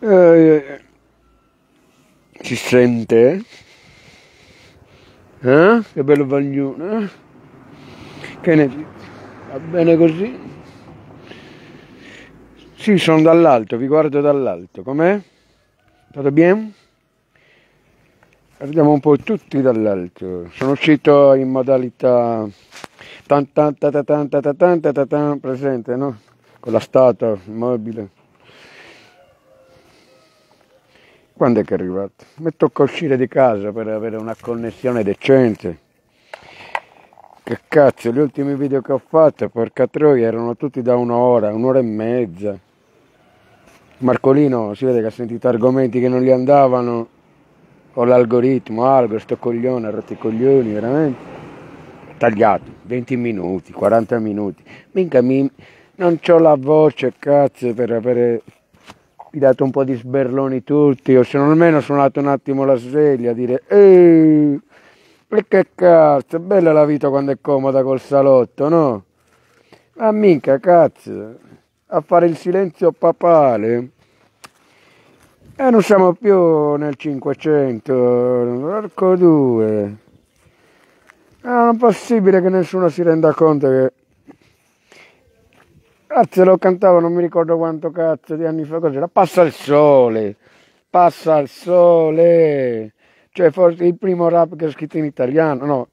Eh, si sente? Eh? Che bello bagnone, eh? Che ne Va bene così? Sì, sono dall'alto, vi guardo dall'alto. Com'è? Tutto bene? Guardiamo un po' tutti dall'alto. Sono uscito in modalità tan tan tan tan tan tan tan tan presente, no? Con la statua mobile. Quando è che è arrivato? Mi tocca uscire di casa per avere una connessione decente. Che cazzo, gli ultimi video che ho fatto, porca troia, erano tutti da un'ora, un'ora e mezza. Marcolino si vede che ha sentito argomenti che non gli andavano. Ho l'algoritmo, algo, sto coglione, rotto i coglioni, veramente. Tagliato, 20 minuti, 40 minuti. Minca mi... Non ho la voce, cazzo, per avere mi dato un po' di sberloni tutti, o se non almeno ho suonato un attimo la sveglia, a dire ehi, e che cazzo, è bella la vita quando è comoda col salotto, no? Ma minchia, cazzo, a fare il silenzio papale. E eh, non siamo più nel 500, porco due. Ah, è possibile che nessuno si renda conto che Cazzo lo cantavo, non mi ricordo quanto cazzo di anni fa cos'era. Passa il sole, passa il sole. Cioè forse il primo rap che ho scritto in italiano, no,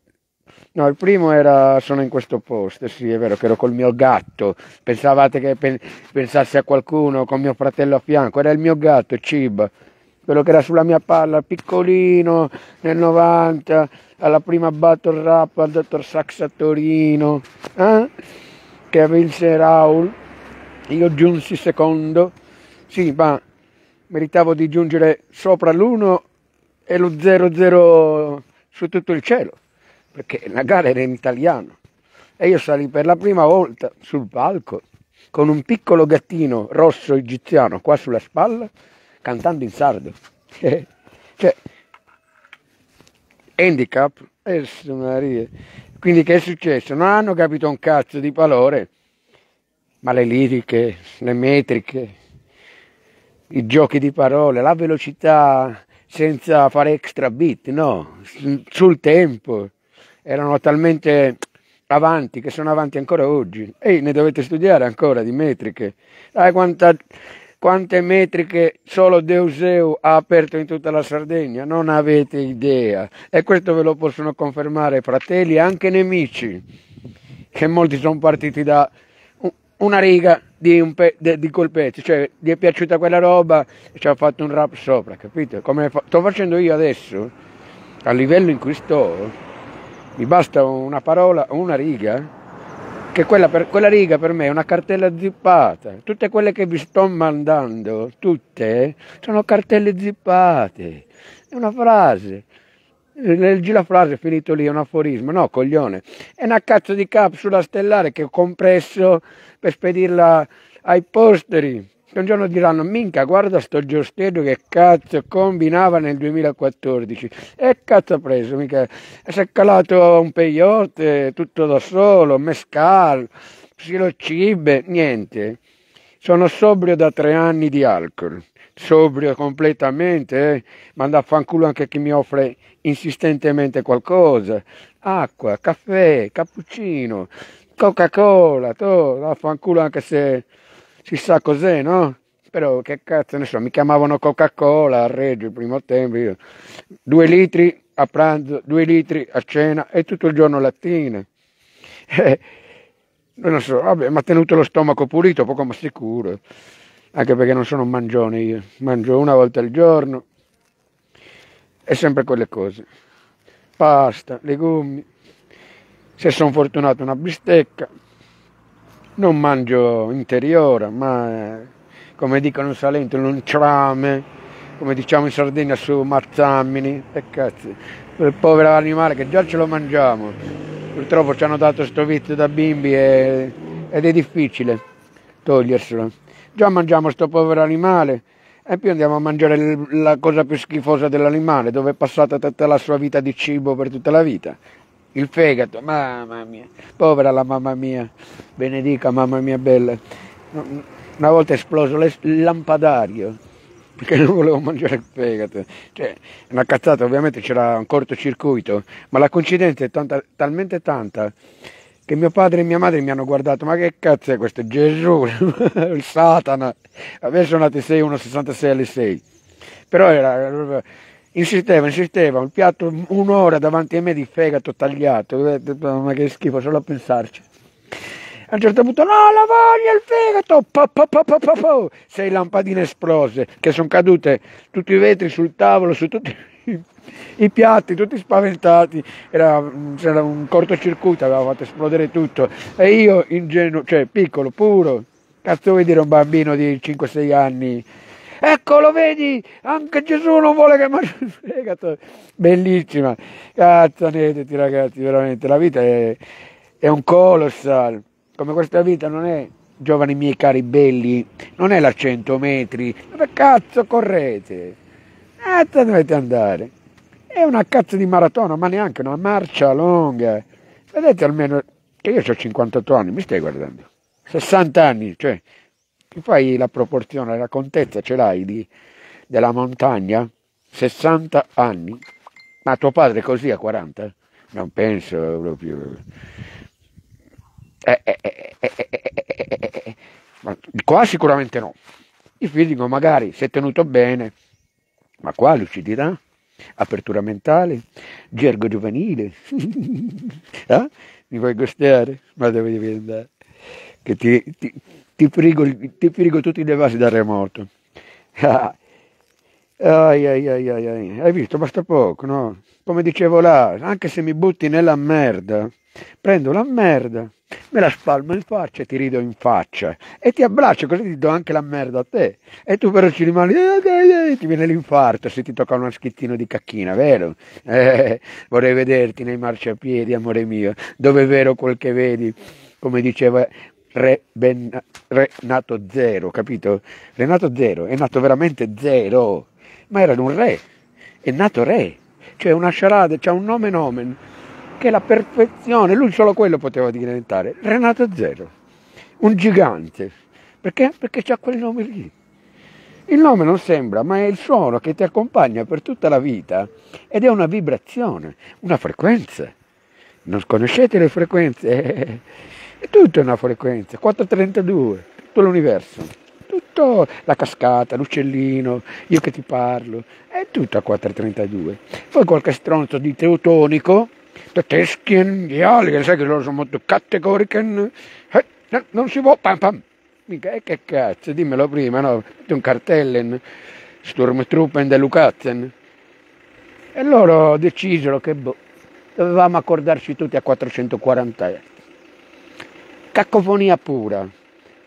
No, il primo era Sono in questo posto, sì, è vero che ero col mio gatto. Pensavate che pen- pensassi a qualcuno con mio fratello a fianco, era il mio gatto, Cib, quello che era sulla mia palla, piccolino, nel 90, alla prima battle rap al dottor Sax a Torino. Eh? che avesse Raul, io giunsi secondo, sì, ma meritavo di giungere sopra l'1 e lo 0-0 su tutto il cielo, perché la gara era in italiano. E io salì per la prima volta sul palco con un piccolo gattino rosso egiziano qua sulla spalla, cantando in sardo. cioè, handicap, Maria, quindi che è successo? Non hanno capito un cazzo di valore, ma le liriche, le metriche, i giochi di parole, la velocità senza fare extra beat, no, sul tempo, erano talmente avanti, che sono avanti ancora oggi. E ne dovete studiare ancora di metriche. Dai, quanta quante metriche solo Deuseu ha aperto in tutta la Sardegna, non avete idea. E questo ve lo possono confermare fratelli e anche nemici, che molti sono partiti da una riga di, un pe- di quel pezzo, cioè gli è piaciuta quella roba e ci ha fatto un rap sopra, capite? Come fa- sto facendo io adesso, a livello in cui sto, mi basta una parola, una riga che quella, per, quella, riga per me è una cartella zippata. Tutte quelle che vi sto mandando, tutte, sono cartelle zippate. È una frase. Leggi la frase, è finito lì, è un aforismo. No, coglione. È una cazzo di capsula stellare che ho compresso per spedirla ai posteri che un giorno diranno minca guarda sto Giorstedo che cazzo combinava nel 2014 e cazzo ha preso mica si è calato un peyote tutto da solo mescal psilocibe niente sono sobrio da tre anni di alcol sobrio completamente eh? manda a fanculo anche chi mi offre insistentemente qualcosa acqua caffè cappuccino coca cola to, da fanculo anche se si sa cos'è, no? Però che cazzo ne so, mi chiamavano Coca-Cola a Reggio il primo tempo, io. due litri a pranzo, due litri a cena e tutto il giorno lattine. Eh, non so, vabbè, mi ha tenuto lo stomaco pulito, poco ma sicuro, anche perché non sono un mangione io, mangio una volta al giorno e sempre quelle cose, pasta, legumi, se sono fortunato una bistecca, non mangio interiore, ma eh, come dicono in Salento, non ciame, come diciamo in Sardegna su mazzammini, e cazzo, quel povero animale che già ce lo mangiamo, purtroppo ci hanno dato sto vizio da bimbi e, ed è difficile toglierselo. Già mangiamo sto povero animale e poi andiamo a mangiare la cosa più schifosa dell'animale, dove è passata tutta la sua vita di cibo per tutta la vita il fegato, mamma mia, povera la mamma mia, benedica mamma mia bella. Una volta è esploso il lampadario perché non volevo mangiare il fegato. Cioè, una cazzata, ovviamente c'era un cortocircuito, ma la coincidenza è tanta, talmente tanta che mio padre e mia madre mi hanno guardato, ma che cazzo è questo? Gesù, il Satana. Adesso sono nati 6, 1, 66 alle 6. Però era Insisteva, insisteva, un piatto un'ora davanti a me di fegato tagliato, eh, ma che schifo solo a pensarci. A un certo punto, no, la voglia, il fegato, po, po, po, po, po, po. sei lampadine esplose, che sono cadute tutti i vetri sul tavolo, su tutti i, i piatti, tutti spaventati, era, c'era un cortocircuito, aveva fatto esplodere tutto, e io ingenuo, cioè piccolo, puro, cazzo vuoi dire un bambino di 5-6 anni, Ecco, lo vedi, anche Gesù non vuole che mangi il fegato. Bellissima, cazzaneteti ragazzi, veramente, la vita è, è un colossal, come questa vita non è giovani miei cari belli, non è la 100 metri, dove cazzo correte? Cazzo ah, dovete andare? È una cazzo di maratona, ma neanche una marcia lunga. Vedete almeno che io ho 58 anni, mi stai guardando? 60 anni, cioè ti fai la proporzione, la contezza ce l'hai di, della montagna, 60 anni, ma tuo padre è così a 40? Non penso proprio. Eh, eh, eh, ma qua sicuramente no. Il fisico magari si è tenuto bene, ma qua lucidità, apertura mentale, gergo giovanile. Mi vuoi gustare? Ma dove devi andare? Che ti, ti ti frigo, ti prego tutti i levarsi dal remoto. Ah. ai, ai, ai, ai, Hai visto? Basta poco, no? Come dicevo là, anche se mi butti nella merda, prendo la merda, me la spalmo in faccia e ti rido in faccia e ti abbraccio così ti do anche la merda a te e tu però ci rimani eh, eh, eh, ti viene l'infarto se ti tocca uno schittino di cacchina vero? Eh, vorrei vederti nei marciapiedi amore mio dove è vero quel che vedi come diceva Re, ben, Renato Zero, capito? Renato Zero è nato veramente Zero, ma era un re, è nato re, cioè una charade, c'è un nome nomen, che è la perfezione, lui solo quello poteva diventare, Renato Zero, un gigante, perché? Perché c'ha quel nome lì. Il nome non sembra, ma è il suono che ti accompagna per tutta la vita ed è una vibrazione, una frequenza. Non conoscete le frequenze? è tutta una frequenza, 432, tutto l'universo, tutta la cascata, l'uccellino, io che ti parlo, è tutto a 432. Poi qualche stronzo di teutonico, teteschien, gli ali, sai che loro sono molto categorichen, eh, non si può, pam pam, mica, eh, che cazzo, dimmelo prima, no, un cartellen, Sturmtruppen de Lucatzen. E loro decisero che boh, dovevamo accordarci tutti a 440 euro. Eh cacofonia pura.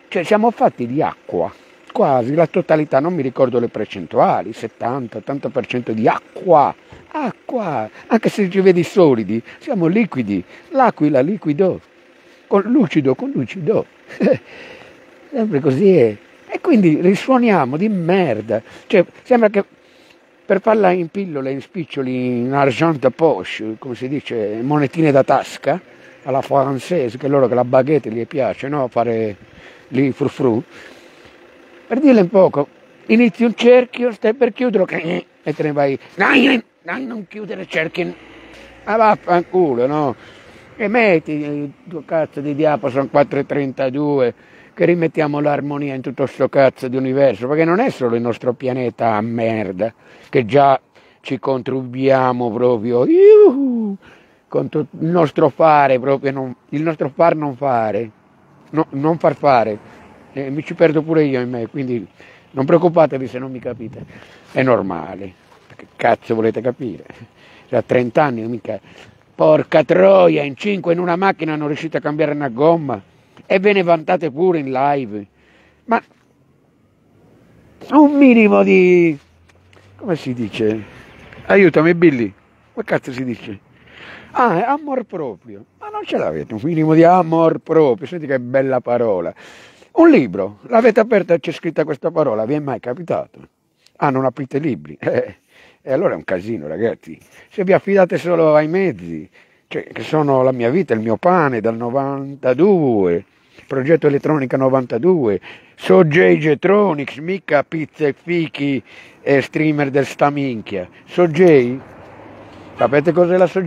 Cioè siamo fatti di acqua, quasi la totalità, non mi ricordo le percentuali, 70-80% di acqua. Acqua, anche se ci vedi solidi, siamo liquidi. L'aquila liquido, con lucido, con lucido. Sempre così è. E quindi risuoniamo di merda. Cioè, sembra che per farla in pillole, in spiccioli, in argent de poche, come si dice, monetine da tasca, alla francese, che loro che la baguette gli piace, no? Fare lì frufru. Per dirle un poco, inizi un cerchio, stai per chiuderlo, eh, e te ne vai, non chiudere il cerchio, ma ah, vaffanculo, no? E metti il eh, tuo cazzo di sono 432, che rimettiamo l'armonia in tutto questo cazzo di universo, perché non è solo il nostro pianeta a merda, che già ci contribuiamo proprio. Iuhu! con il nostro fare proprio, non, il nostro far non fare, no, non far fare. E mi ci perdo pure io in me, quindi non preoccupatevi se non mi capite. È normale, che cazzo volete capire? Da 30 anni mica. Porca troia, in 5 in una macchina non riuscite a cambiare una gomma e ve ne vantate pure in live. Ma un minimo di... come si dice? Aiutami Billy, come cazzo si dice? Ah, è amor proprio. Ma non ce l'avete un minimo di amor proprio. Senti che bella parola. Un libro, l'avete aperto e c'è scritta questa parola, vi è mai capitato? Ah, non aprite libri. Eh, e allora è un casino, ragazzi. Se vi affidate solo ai mezzi, cioè, che sono la mia vita, il mio pane, dal 92, progetto elettronica 92, so Getronics, mica pizza e fichi e streamer del staminchia. So J, sapete cos'è la So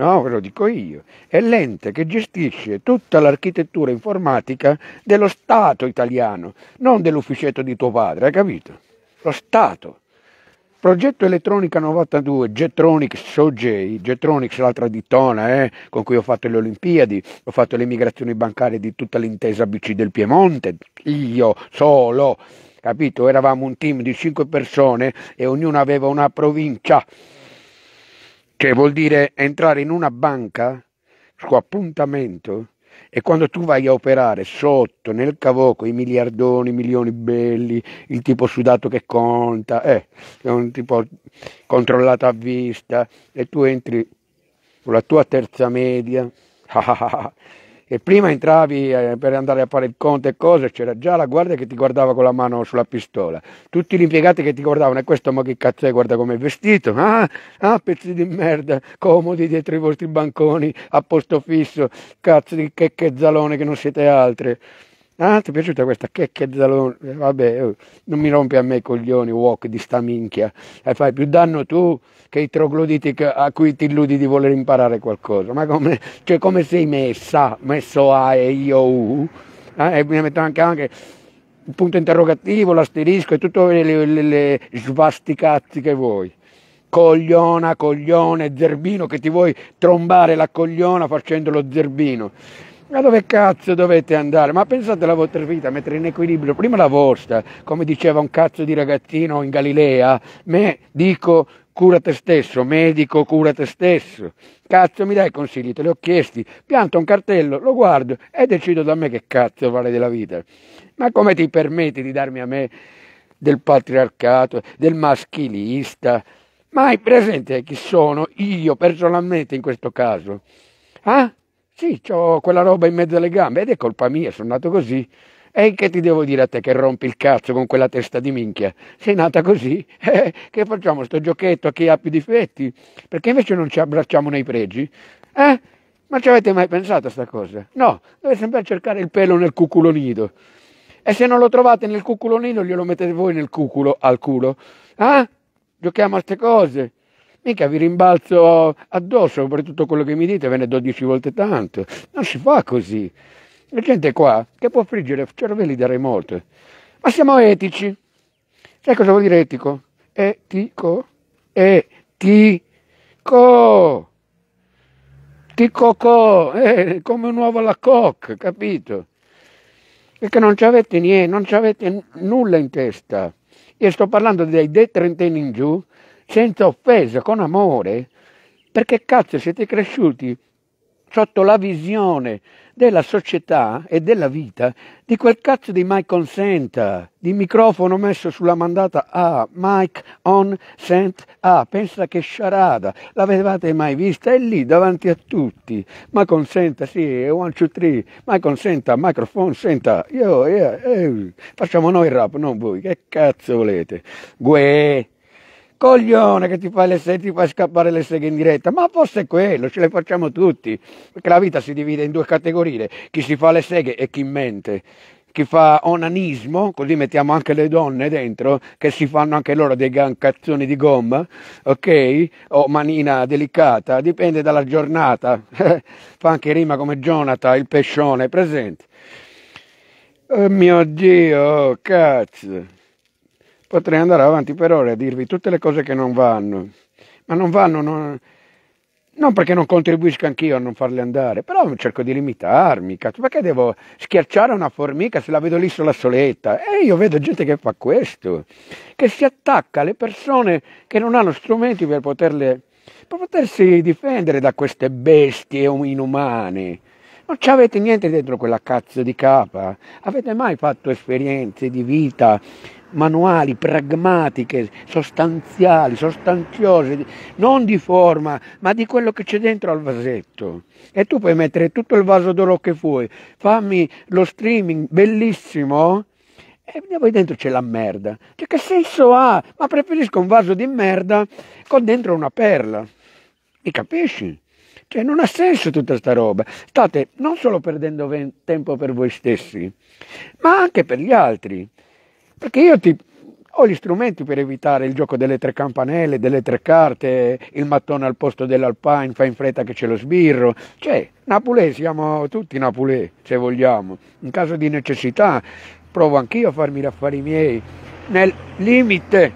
No, ve lo dico io. È l'ente che gestisce tutta l'architettura informatica dello Stato italiano, non dell'ufficetto di tuo padre, hai capito? Lo Stato. Progetto Elettronica 92, Jetronics SoJ, Jetronics l'altra ditona eh, con cui ho fatto le Olimpiadi, ho fatto le migrazioni bancarie di tutta l'intesa BC del Piemonte, io solo, capito? Eravamo un team di 5 persone e ognuno aveva una provincia che vuol dire entrare in una banca su appuntamento e quando tu vai a operare sotto nel cavoco i miliardoni, i milioni belli, il tipo sudato che conta, eh, è un tipo controllato a vista e tu entri con la tua terza media ah, ah, ah, e prima entravi eh, per andare a fare il conto e cose, c'era già la guardia che ti guardava con la mano sulla pistola, tutti gli impiegati che ti guardavano, e questo ma che cazzo è, guarda come è vestito, ah, ah, pezzi di merda, comodi dietro i vostri banconi, a posto fisso, cazzo di che, che zalone che non siete altri. Ah, ti è piaciuta questa? Che, che dallo... Vabbè, oh, non mi rompi a me i coglioni, walk di sta minchia. E fai più danno tu che i trogloditi a cui ti illudi di voler imparare qualcosa. Ma come, cioè, come sei messa? Messo A e io U? Eh? E mi metto anche, anche il punto interrogativo, l'asterisco e tutte le, le, le, le svasticazzi che vuoi cogliona, coglione, zerbino, che ti vuoi trombare la cogliona facendo lo zerbino. Ma dove cazzo dovete andare? Ma pensate alla vostra vita, mettere in equilibrio prima la vostra, come diceva un cazzo di ragazzino in Galilea, me dico cura te stesso, medico cura te stesso. Cazzo mi dai consigli, te li ho chiesti, pianto un cartello, lo guardo e decido da me che cazzo vale della vita. Ma come ti permetti di darmi a me del patriarcato, del maschilista? Ma hai presente chi sono io personalmente in questo caso? Ah? Sì, ho quella roba in mezzo alle gambe ed è colpa mia, sono nato così. E che ti devo dire a te che rompi il cazzo con quella testa di minchia? Sei nata così? Eh, che facciamo sto giochetto a chi ha più difetti? Perché invece non ci abbracciamo nei pregi? Eh? Ma ci avete mai pensato a sta cosa? No, dovete sempre cercare il pelo nel cuculo nido. E se non lo trovate nel cuculo nido, glielo mettete voi nel cuculo, al culo. Eh? Giochiamo a ste cose mica vi rimbalzo addosso per tutto quello che mi dite, ve ne do dieci volte tanto. Non si fa così. La gente qua che può friggere cervelli da remoto. Ma siamo etici. Sai cosa vuol dire etico? Etico. Etico. Ticocò. Eh, come un uovo alla coc, capito? Perché non ci avete niente, non ci avete nulla in testa. Io sto parlando dei D trentenni in giù senza offesa, con amore, perché cazzo siete cresciuti sotto la visione della società e della vita di quel cazzo di Mike on Senta, di microfono messo sulla mandata A, Mike on Sent A, pensa che sciarada, l'avevate mai vista? È lì davanti a tutti, ma consenta, sì, one, two, three, ma consenta, microphone, senta, io, io, io, eh, facciamo noi il rap, non voi, che cazzo volete? Guè! coglione che ti fa, le seghe, ti fa scappare le seghe in diretta, ma fosse quello, ce le facciamo tutti, perché la vita si divide in due categorie, chi si fa le seghe e chi mente chi fa onanismo, così mettiamo anche le donne dentro, che si fanno anche loro dei gancazzoni di gomma, ok? O manina delicata, dipende dalla giornata, fa anche rima come Jonathan, il pescione, presente. Oh mio Dio, cazzo! Potrei andare avanti per ore a dirvi tutte le cose che non vanno, ma non vanno non, non perché non contribuisco anch'io a non farle andare, però cerco di limitarmi, cazzo, perché devo schiacciare una formica se la vedo lì sulla soletta? E io vedo gente che fa questo, che si attacca alle persone che non hanno strumenti per, poterle, per potersi difendere da queste bestie um, inumane. Non ci avete niente dentro quella cazzo di capa, avete mai fatto esperienze di vita manuali, pragmatiche, sostanziali, sostanziose, non di forma, ma di quello che c'è dentro al vasetto. E tu puoi mettere tutto il vaso d'oro che vuoi, fammi lo streaming bellissimo e poi dentro c'è la merda. Cioè, che senso ha? Ma preferisco un vaso di merda con dentro una perla. Mi capisci? Cioè, non ha senso tutta sta roba. State non solo perdendo tempo per voi stessi, ma anche per gli altri. Perché io ti, ho gli strumenti per evitare il gioco delle tre campanelle, delle tre carte, il mattone al posto dell'alpine, fa in fretta che c'è lo sbirro. Cioè, Napoli siamo tutti Napoli, se vogliamo. In caso di necessità provo anch'io a farmi gli affari miei, nel limite,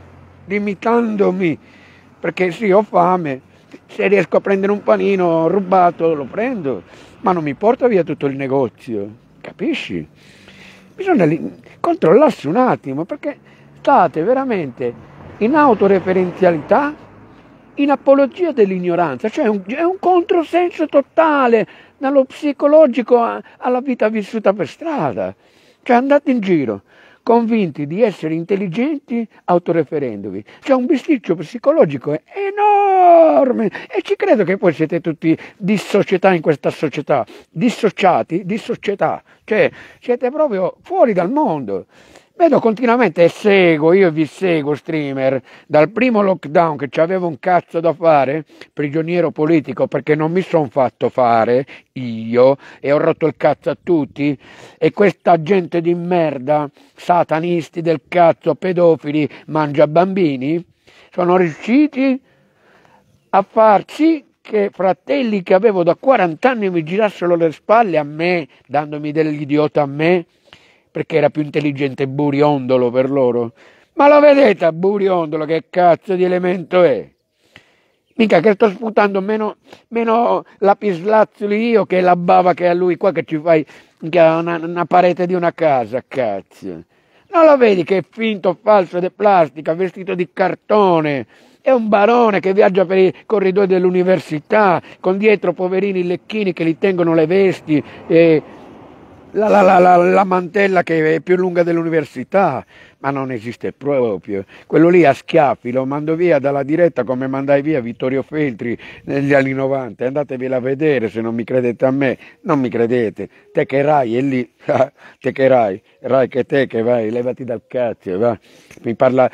limitandomi, perché sì, ho fame, se riesco a prendere un panino rubato lo prendo, ma non mi porta via tutto il negozio, capisci? bisogna controllarsi un attimo perché state veramente in autoreferenzialità, in apologia dell'ignoranza, cioè un, è un controsenso totale dallo psicologico alla vita vissuta per strada, cioè andate in giro convinti di essere intelligenti autoreferendovi. C'è un bisticcio psicologico enorme e ci credo che voi siete tutti di società in questa società, dissociati di società, cioè siete proprio fuori dal mondo. Vedo continuamente e seguo, io vi seguo streamer, dal primo lockdown che avevo un cazzo da fare, prigioniero politico, perché non mi sono fatto fare io e ho rotto il cazzo a tutti e questa gente di merda, satanisti del cazzo, pedofili, mangia bambini, sono riusciti a far sì che fratelli che avevo da 40 anni mi girassero le spalle a me, dandomi dell'idiota a me, perché era più intelligente Buriondolo per loro. Ma lo vedete a Buriondolo che cazzo di elemento è? Mica che sto sputando meno, meno lapislazzuli io che la bava che a lui qua che ci fai che una, una parete di una casa, cazzo. Non lo vedi che è finto, falso di plastica, vestito di cartone? È un barone che viaggia per i corridoi dell'università, con dietro poverini lecchini che li tengono le vesti, e la, la, la, la, mantella che è più lunga dell'università, ma non esiste proprio. Quello lì a schiaffi lo mando via dalla diretta come mandai via Vittorio Feltri negli anni 90. Andatevela a vedere se non mi credete a me, non mi credete. Te che Rai è lì, ah, te che Rai, Rai che te che vai, levati dal cazzo, va. Mi parla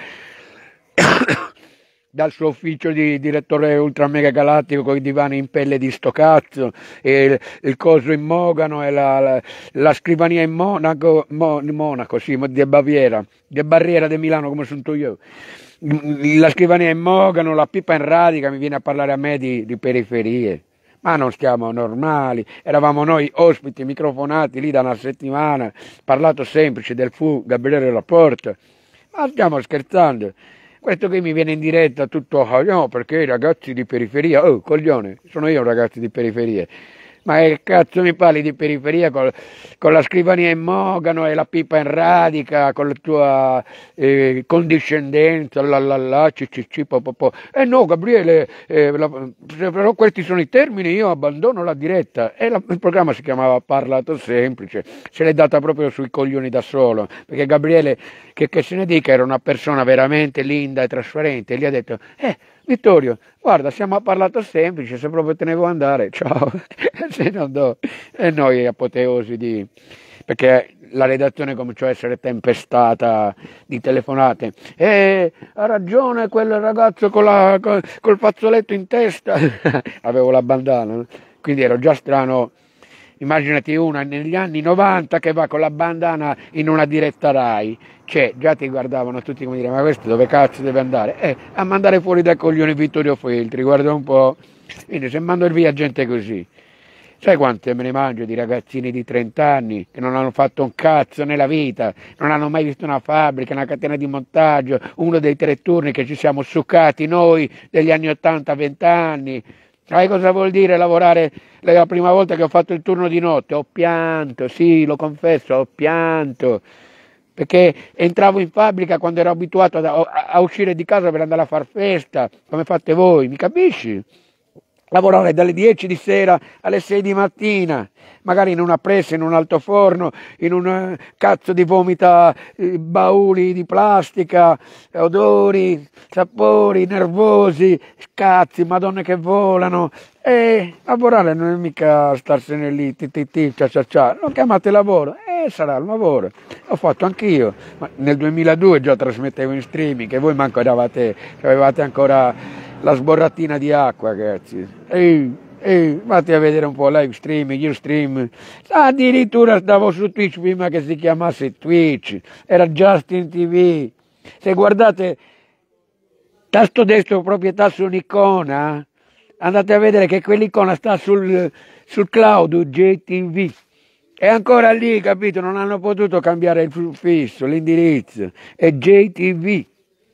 dal suo ufficio di direttore ultra mega galattico con i divani in pelle di stocazzo, il, il coso in Mogano e la, la, la scrivania in Monaco, Mo, Monaco sì, di Baviera, di Barriera di Milano come sono io. La scrivania in Mogano, la pipa in radica mi viene a parlare a me di, di periferie ma non stiamo normali, eravamo noi ospiti microfonati lì da una settimana, parlato semplice del fu Gabriele Laporte, ma stiamo scherzando. Questo che mi viene in diretta tutto, oh, no, perché i ragazzi di periferia, oh coglione, sono io un ragazzo di periferia ma che cazzo mi parli di periferia col, con la scrivania in mogano e la pipa in radica, con la tua eh, condiscendenza, la la la, cicc, popopò. Eh no Gabriele, eh, la, però questi sono i termini, io abbandono la diretta. E la, il programma si chiamava Parlato Semplice, se l'è data proprio sui coglioni da solo, perché Gabriele, che, che se ne dica, era una persona veramente linda e trasparente, e gli ha detto, eh, Vittorio, guarda, siamo a parlato semplice, se proprio te ne vuoi andare, ciao. se non do. E eh, noi apoteosi di... perché la redazione cominciò a essere tempestata di telefonate. E eh, ha ragione quel ragazzo con la, col, col fazzoletto in testa. Avevo la bandana, quindi ero già strano. Immaginati una negli anni 90 che va con la bandana in una diretta RAI c'è, cioè, già ti guardavano tutti come dire ma questo dove cazzo deve andare? Eh, a mandare fuori dal coglione Vittorio Feltri, guarda un po'. Quindi se mando via gente così, sai quante me ne mangio di ragazzini di 30 anni che non hanno fatto un cazzo nella vita, non hanno mai visto una fabbrica, una catena di montaggio, uno dei tre turni che ci siamo succati noi degli anni 80, 20 anni. Sai cosa vuol dire lavorare? La prima volta che ho fatto il turno di notte ho pianto, sì, lo confesso, ho pianto perché entravo in fabbrica quando ero abituato a, a uscire di casa per andare a far festa, come fate voi, mi capisci? lavorare dalle 10 di sera alle 6 di mattina, magari in una pressa, in un alto forno, in un eh, cazzo di vomita, eh, bauli di plastica, odori, sapori, nervosi, cazzi, madonne che volano. E eh, lavorare non è mica starsene lì, ti ti ti, cia cia cia, lo chiamate lavoro, eh, sarà il lavoro. L'ho fatto anch'io, ma nel 2002 già trasmettevo in streaming e voi manco eravate, avevate ancora la sborratina di acqua, ragazzi. Ehi, ehi, vate a vedere un po' live streaming, io stream. Addirittura stavo su Twitch prima che si chiamasse Twitch, era Justin TV. Se guardate tasto destro proprietà su un'icona, andate a vedere che quell'icona sta sul, sul cloud JTV. È ancora lì, capito? Non hanno potuto cambiare il fisso, l'indirizzo. È JTV,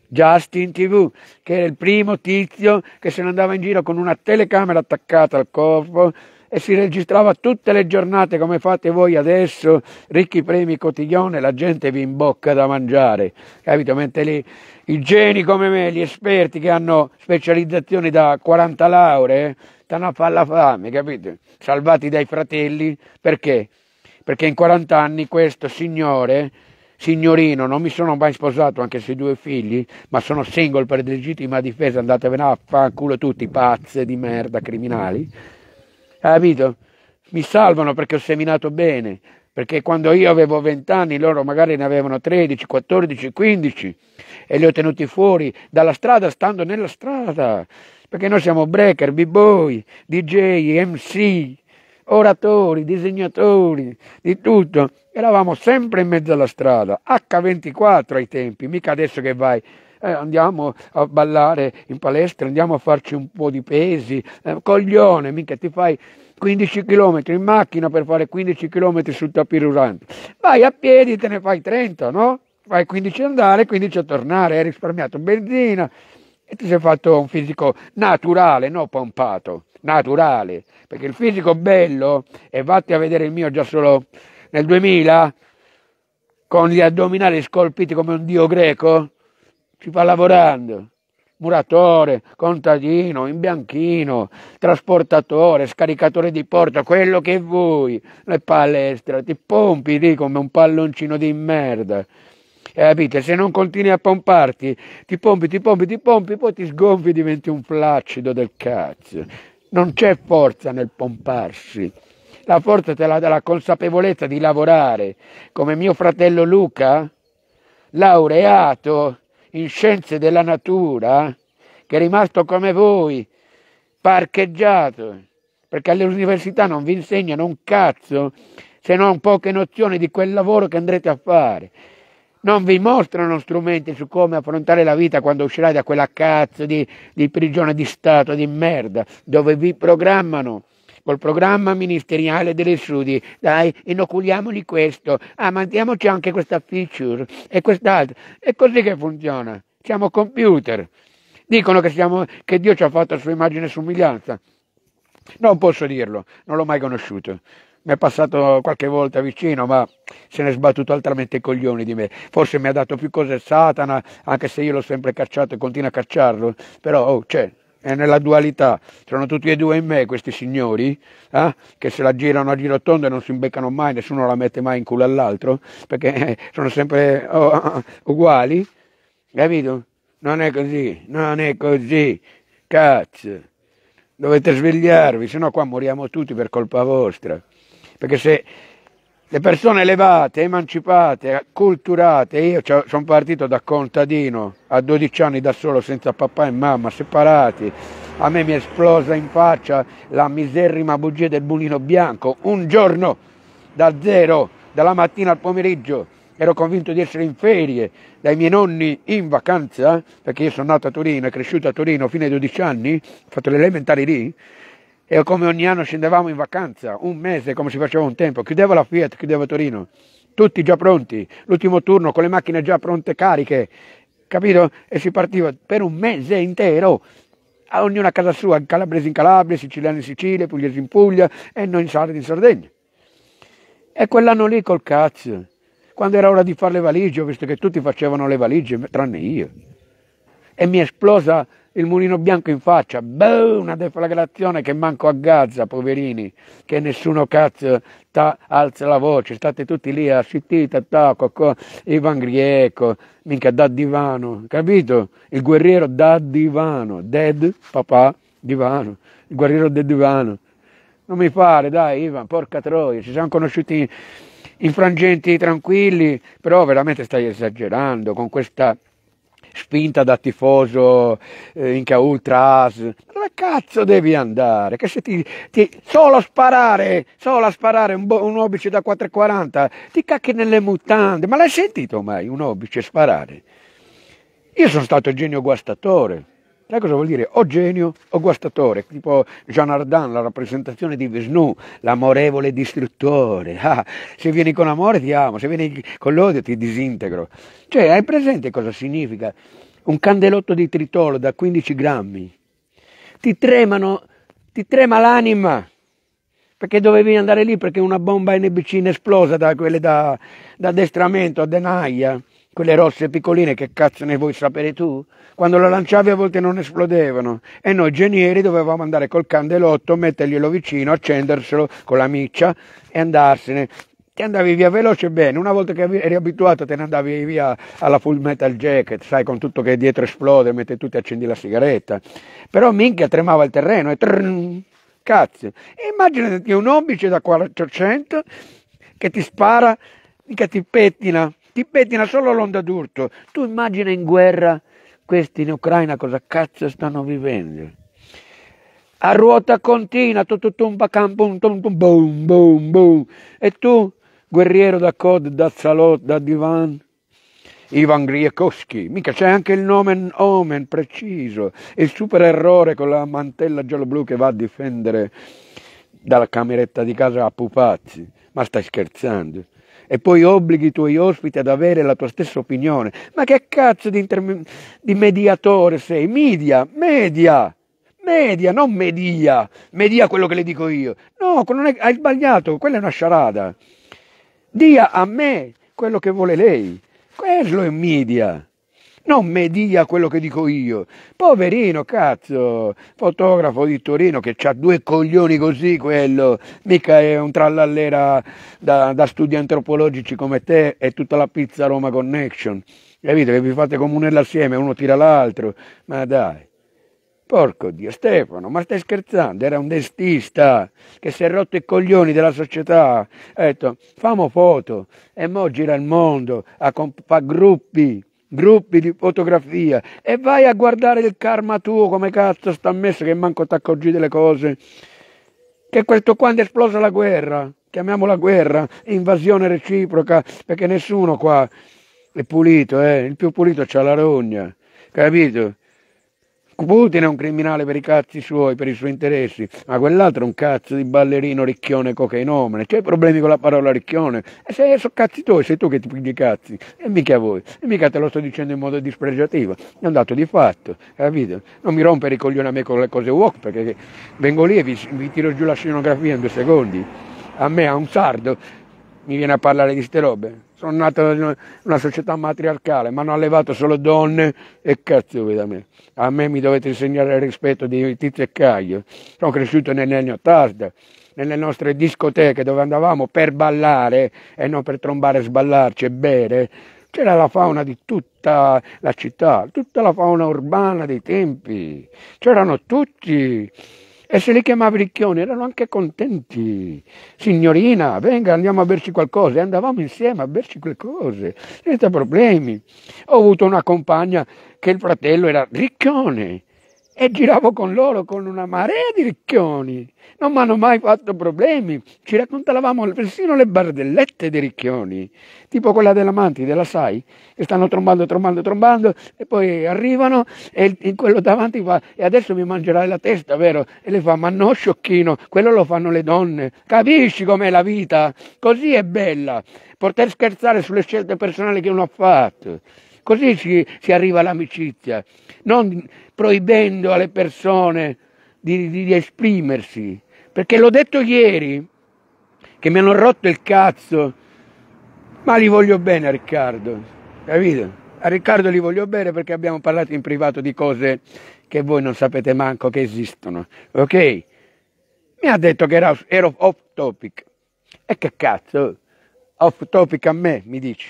Justin TV, che era il primo tizio che se ne andava in giro con una telecamera attaccata al corpo e si registrava tutte le giornate come fate voi adesso, ricchi premi quotidiani, la gente vi imbocca da mangiare, capito? Mentre lì i geni come me, gli esperti che hanno specializzazioni da 40 lauree, stanno a fare la fame, capito? Salvati dai fratelli, perché? perché in 40 anni questo signore, signorino, non mi sono mai sposato anche se due figli, ma sono single per legittima difesa, andatevene a fanculo tutti, pazze di merda, criminali, capito? Mi salvano perché ho seminato bene, perché quando io avevo 20 anni loro magari ne avevano 13, 14, 15 e li ho tenuti fuori dalla strada stando nella strada, perché noi siamo breaker, b-boy, DJ, MC, oratori, disegnatori, di tutto. Eravamo sempre in mezzo alla strada, H24 ai tempi, mica adesso che vai eh, andiamo a ballare in palestra, andiamo a farci un po' di pesi, eh, coglione, mica ti fai 15 km in macchina per fare 15 km sul tapiro urante, vai a piedi te ne fai 30, no? Fai 15 andare, 15 a tornare, hai risparmiato benzina e ti sei fatto un fisico naturale, no pompato naturale, perché il fisico bello, e vatti a vedere il mio già solo nel 2000, con gli addominali scolpiti come un dio greco, ci fa lavorando. Muratore, contadino, imbianchino, trasportatore, scaricatore di porta, quello che vuoi, le palestre, ti pompi lì come un palloncino di merda. E eh, capite, se non continui a pomparti, ti pompi, ti pompi, ti pompi, poi ti sgonfi e diventi un flaccido del cazzo non c'è forza nel pomparsi, la forza te la dà la consapevolezza di lavorare, come mio fratello Luca, laureato in scienze della natura, che è rimasto come voi, parcheggiato, perché università non vi insegnano un cazzo se non poche nozioni di quel lavoro che andrete a fare non vi mostrano strumenti su come affrontare la vita quando uscirai da quella cazzo di, di prigione di Stato di merda, dove vi programmano col programma ministeriale delle sudi, dai, inoculiamogli questo, ah, mandiamoci anche questa feature e quest'altra. È così che funziona. Siamo computer. Dicono che, siamo, che Dio ci ha fatto la sua immagine e somiglianza. Non posso dirlo, non l'ho mai conosciuto mi è passato qualche volta vicino, ma se ne è sbattuto altamente i coglioni di me. Forse mi ha dato più cose Satana, anche se io l'ho sempre cacciato e continuo a cacciarlo, però oh, c'è. Cioè, è nella dualità, sono tutti e due in me questi signori, eh? che se la girano a giro tondo e non si imbeccano mai, nessuno la mette mai in culo all'altro, perché eh, sono sempre oh, ah, ah, uguali, capito? Non è così, non è così, cazzo, dovete svegliarvi, sennò qua moriamo tutti per colpa vostra perché se le persone elevate, emancipate, acculturate, io sono partito da contadino a 12 anni da solo, senza papà e mamma, separati, a me mi è esplosa in faccia la miserrima bugia del bulino bianco, un giorno da zero, dalla mattina al pomeriggio, ero convinto di essere in ferie, dai miei nonni in vacanza, perché io sono nato a Torino, e cresciuto a Torino fino ai 12 anni, ho fatto le elementari lì, e come ogni anno scendevamo in vacanza, un mese come si faceva un tempo, chiudeva la Fiat, chiudeva Torino, tutti già pronti, l'ultimo turno con le macchine già pronte cariche, capito? E si partiva per un mese intero, a ognuno a casa sua, calabresi in Calabria, siciliani in Sicilia, pugliesi in Puglia e noi in Sardegna in Sardegna. E quell'anno lì col cazzo, quando era ora di fare le valigie, ho visto che tutti facevano le valigie, tranne io. E mi è esplosa il mulino bianco in faccia, boh, una deflagrazione che manco a Gaza, poverini, che nessuno cazzo ta, alza la voce, state tutti lì a sittita, tacco, co, Ivan Grieco, minchia da divano, capito? Il guerriero da divano, dead, papà, divano, il guerriero del divano. Non mi pare, dai Ivan, porca troia, ci siamo conosciuti in frangenti tranquilli, però veramente stai esagerando con questa spinta da tifoso eh, Inca Ultra AS. Dove cazzo devi andare? Che se ti, ti solo a sparare, solo a sparare un, un obice da 4,40, ti cacchi nelle mutande. Ma l'hai sentito mai un obice sparare? Io sono stato il genio guastatore Sai cosa vuol dire? O genio o guastatore, tipo Jean Ardan, la rappresentazione di Vesnu, l'amorevole distruttore. Ah, se vieni con amore ti amo, se vieni con l'odio ti disintegro. Cioè, hai presente cosa significa? Un candelotto di tritolo da 15 grammi. Ti tremano, ti trema l'anima. Perché dovevi andare lì? Perché una bomba NBC esplosa da quelle da, da addestramento a Denaia quelle rosse piccoline che cazzo ne vuoi sapere tu? Quando la lanciavi a volte non esplodevano e noi genieri dovevamo andare col candelotto, metterglielo vicino, accenderselo con la miccia e andarsene. Ti andavi via veloce e bene, una volta che eri abituato te ne andavi via alla full metal jacket, sai, con tutto che dietro esplode mentre tu ti accendi la sigaretta. Però minchia tremava il terreno e trrn, cazzo. E immaginati un obice da 400 che ti spara, mica ti pettina ti pettina solo l'onda d'urto. Tu immagina in guerra questi in Ucraina cosa cazzo stanno vivendo. A ruota continua, tutto tumba campum, tum, tum, boom, boom, boom. E tu, guerriero da Cod, da Salot, da Divan, Ivan Griekowski, mica c'è anche il nome Omen preciso, il super errore con la mantella giallo-blu che va a difendere dalla cameretta di casa a pupazzi. Ma stai scherzando? e poi obblighi i tuoi ospiti ad avere la tua stessa opinione. Ma che cazzo di, interme- di mediatore sei? Media, media, media, non media, media quello che le dico io. No, è, hai sbagliato, quella è una sciarada. Dia a me quello che vuole lei. Quello è media non mi dia quello che dico io. Poverino, cazzo, fotografo di Torino che ha due coglioni così, quello, mica è un trallallera da, da studi antropologici come te e tutta la pizza Roma Connection. Capite che vi fate comunella assieme, uno tira l'altro, ma dai. Porco Dio, Stefano, ma stai scherzando? Era un destista che si è rotto i coglioni della società. Ha detto, famo foto e mo gira il mondo, a comp- fa gruppi gruppi di fotografia e vai a guardare il karma tuo come cazzo sta messo che manco t'accorgi delle cose. Che questo quando è esplosa la guerra, chiamiamola guerra, invasione reciproca, perché nessuno qua è pulito, eh? il più pulito c'ha la rogna, capito? Putin è un criminale per i cazzi suoi, per i suoi interessi, ma quell'altro è un cazzo di ballerino ricchione cocainomane. C'hai problemi con la parola ricchione? E eh, se sono cazzi tuoi, sei tu che ti pigli i cazzi. E mica voi. E mica te lo sto dicendo in modo dispregiativo. È un dato di fatto, capito? Non mi rompere i coglioni a me con le cose walk, perché vengo lì e vi, vi tiro giù la scenografia in due secondi. A me, a un sardo, mi viene a parlare di ste robe sono nato in una società matriarcale, mi hanno allevato solo donne e cazzo da me. A me mi dovete insegnare il rispetto di Tizio e Caio. Sono cresciuto nell'Ennio Tarda, nelle nostre discoteche dove andavamo per ballare e non per trombare, sballarci e bere. C'era la fauna di tutta la città, tutta la fauna urbana dei tempi. C'erano tutti e se li chiamava Ricchioni, erano anche contenti. Signorina, venga, andiamo a berci qualcosa. E andavamo insieme a berci quelle cose, senza problemi. Ho avuto una compagna che il fratello era Ricchione e giravo con loro con una marea di ricchioni. Non mi hanno mai fatto problemi. Ci raccontavamo persino le barzellette dei ricchioni, tipo quella della Mantide, la sai? Che stanno trombando, trombando, trombando e poi arrivano e il, quello davanti fa e adesso mi mangerai la testa, vero? E le fa ma no sciocchino, quello lo fanno le donne. Capisci com'è la vita? Così è bella. Poter scherzare sulle scelte personali che uno ha fatto. Così si, si arriva all'amicizia, non proibendo alle persone di, di, di esprimersi. Perché l'ho detto ieri, che mi hanno rotto il cazzo, ma li voglio bene a Riccardo, capito? A Riccardo li voglio bene perché abbiamo parlato in privato di cose che voi non sapete manco che esistono, ok? Mi ha detto che ero, ero off topic. E che cazzo? Off topic a me, mi dici?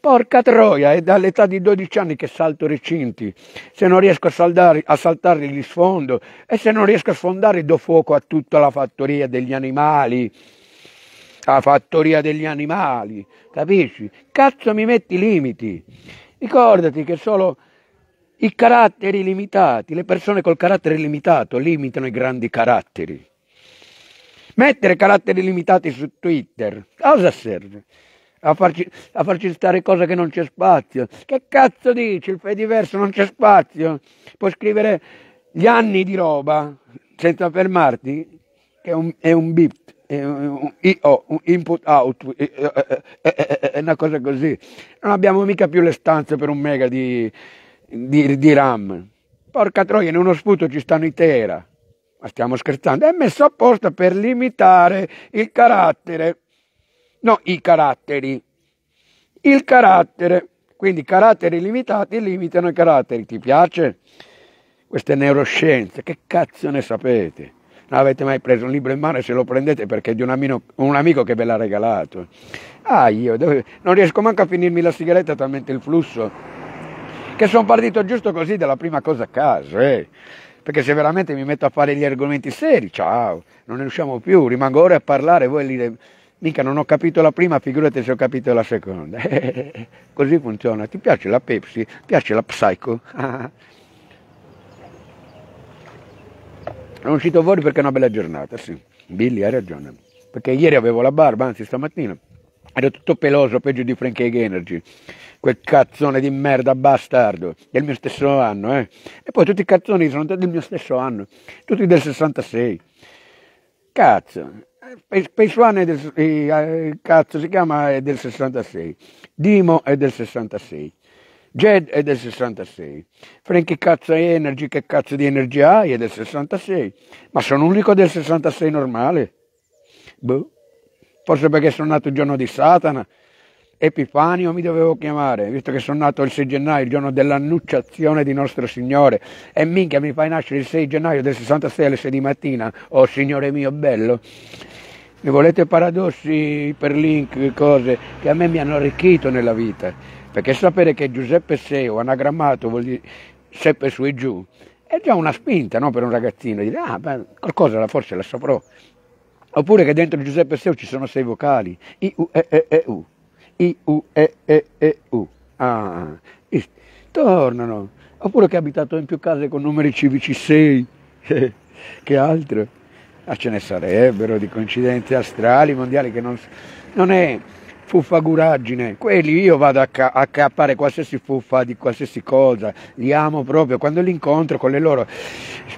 Porca troia, è dall'età di 12 anni che salto recinti. Se non riesco a, saldare, a saltarli li sfondo e se non riesco a sfondare do fuoco a tutta la fattoria degli animali. La fattoria degli animali, capisci? Cazzo mi metti limiti. Ricordati che solo i caratteri limitati, le persone col carattere limitato limitano i grandi caratteri. Mettere caratteri limitati su Twitter, cosa serve? a farci, a farci stare cose che non c'è spazio. Che cazzo dici? Il fai diverso, non c'è spazio. Puoi scrivere gli anni di roba senza fermarti, che è un, è un beat, è un, IO, un input out, è, una cosa così. Non abbiamo mica più le stanze per un mega di, di, di RAM. Porca troia, in uno sputo ci stanno i tera. Ma stiamo scherzando, è messo apposta per limitare il carattere No, i caratteri. Il carattere, quindi caratteri limitati limitano i caratteri. Ti piace? Queste neuroscienze, che cazzo ne sapete? Non avete mai preso un libro in mano e se lo prendete perché è di un amico, un amico che ve l'ha regalato. Ah, io dove, non riesco manco a finirmi la sigaretta talmente il flusso che sono partito giusto così dalla prima cosa a caso, eh. perché se veramente mi metto a fare gli argomenti seri, ciao, non ne usciamo più, rimango ora a parlare, voi lì Mica non ho capito la prima, figurati se ho capito la seconda. Così funziona. Ti piace la Pepsi? Piace la Psycho? Sono uscito fuori perché è una bella giornata, sì. Billy hai ragione. Perché ieri avevo la barba, anzi stamattina. Ero tutto peloso, peggio di Frank Egg Energy. Quel cazzone di merda bastardo, del mio stesso anno, eh. E poi tutti i cazzoni sono del mio stesso anno, tutti del 66. Cazzo, Peisuano è del, eh, cazzo, si chiama, è del 66, Dimo è del 66, Jed è del 66, Frankie cazzo è Energy, che cazzo di energia hai, è del 66, ma sono unico del 66 normale, boh. forse perché sono nato il giorno di Satana, Epifanio mi dovevo chiamare, visto che sono nato il 6 gennaio, il giorno dell'annunciazione di nostro Signore. E minchia mi fai nascere il 6 gennaio del 66 alle 6 di mattina, oh Signore mio bello. Ne volete paradossi, iperlink, cose che a me mi hanno arricchito nella vita. Perché sapere che Giuseppe Seo, anagrammato, vuol dire seppe su e giù, è già una spinta no, per un ragazzino. Dire, ah, beh, qualcosa forse la saprò. Oppure che dentro Giuseppe Seo ci sono sei vocali. I, U, E, E, E, U. I, U, E, E, E, U. Ah, tornano. Oppure che ha abitato in più case con numeri civici 6. che altro? ma ah, ce ne sarebbero di coincidenti astrali mondiali che non, non è fuffaguraggine, quelli io vado a, accappare qualsiasi fuffa di qualsiasi cosa, li amo proprio, quando li incontro con le loro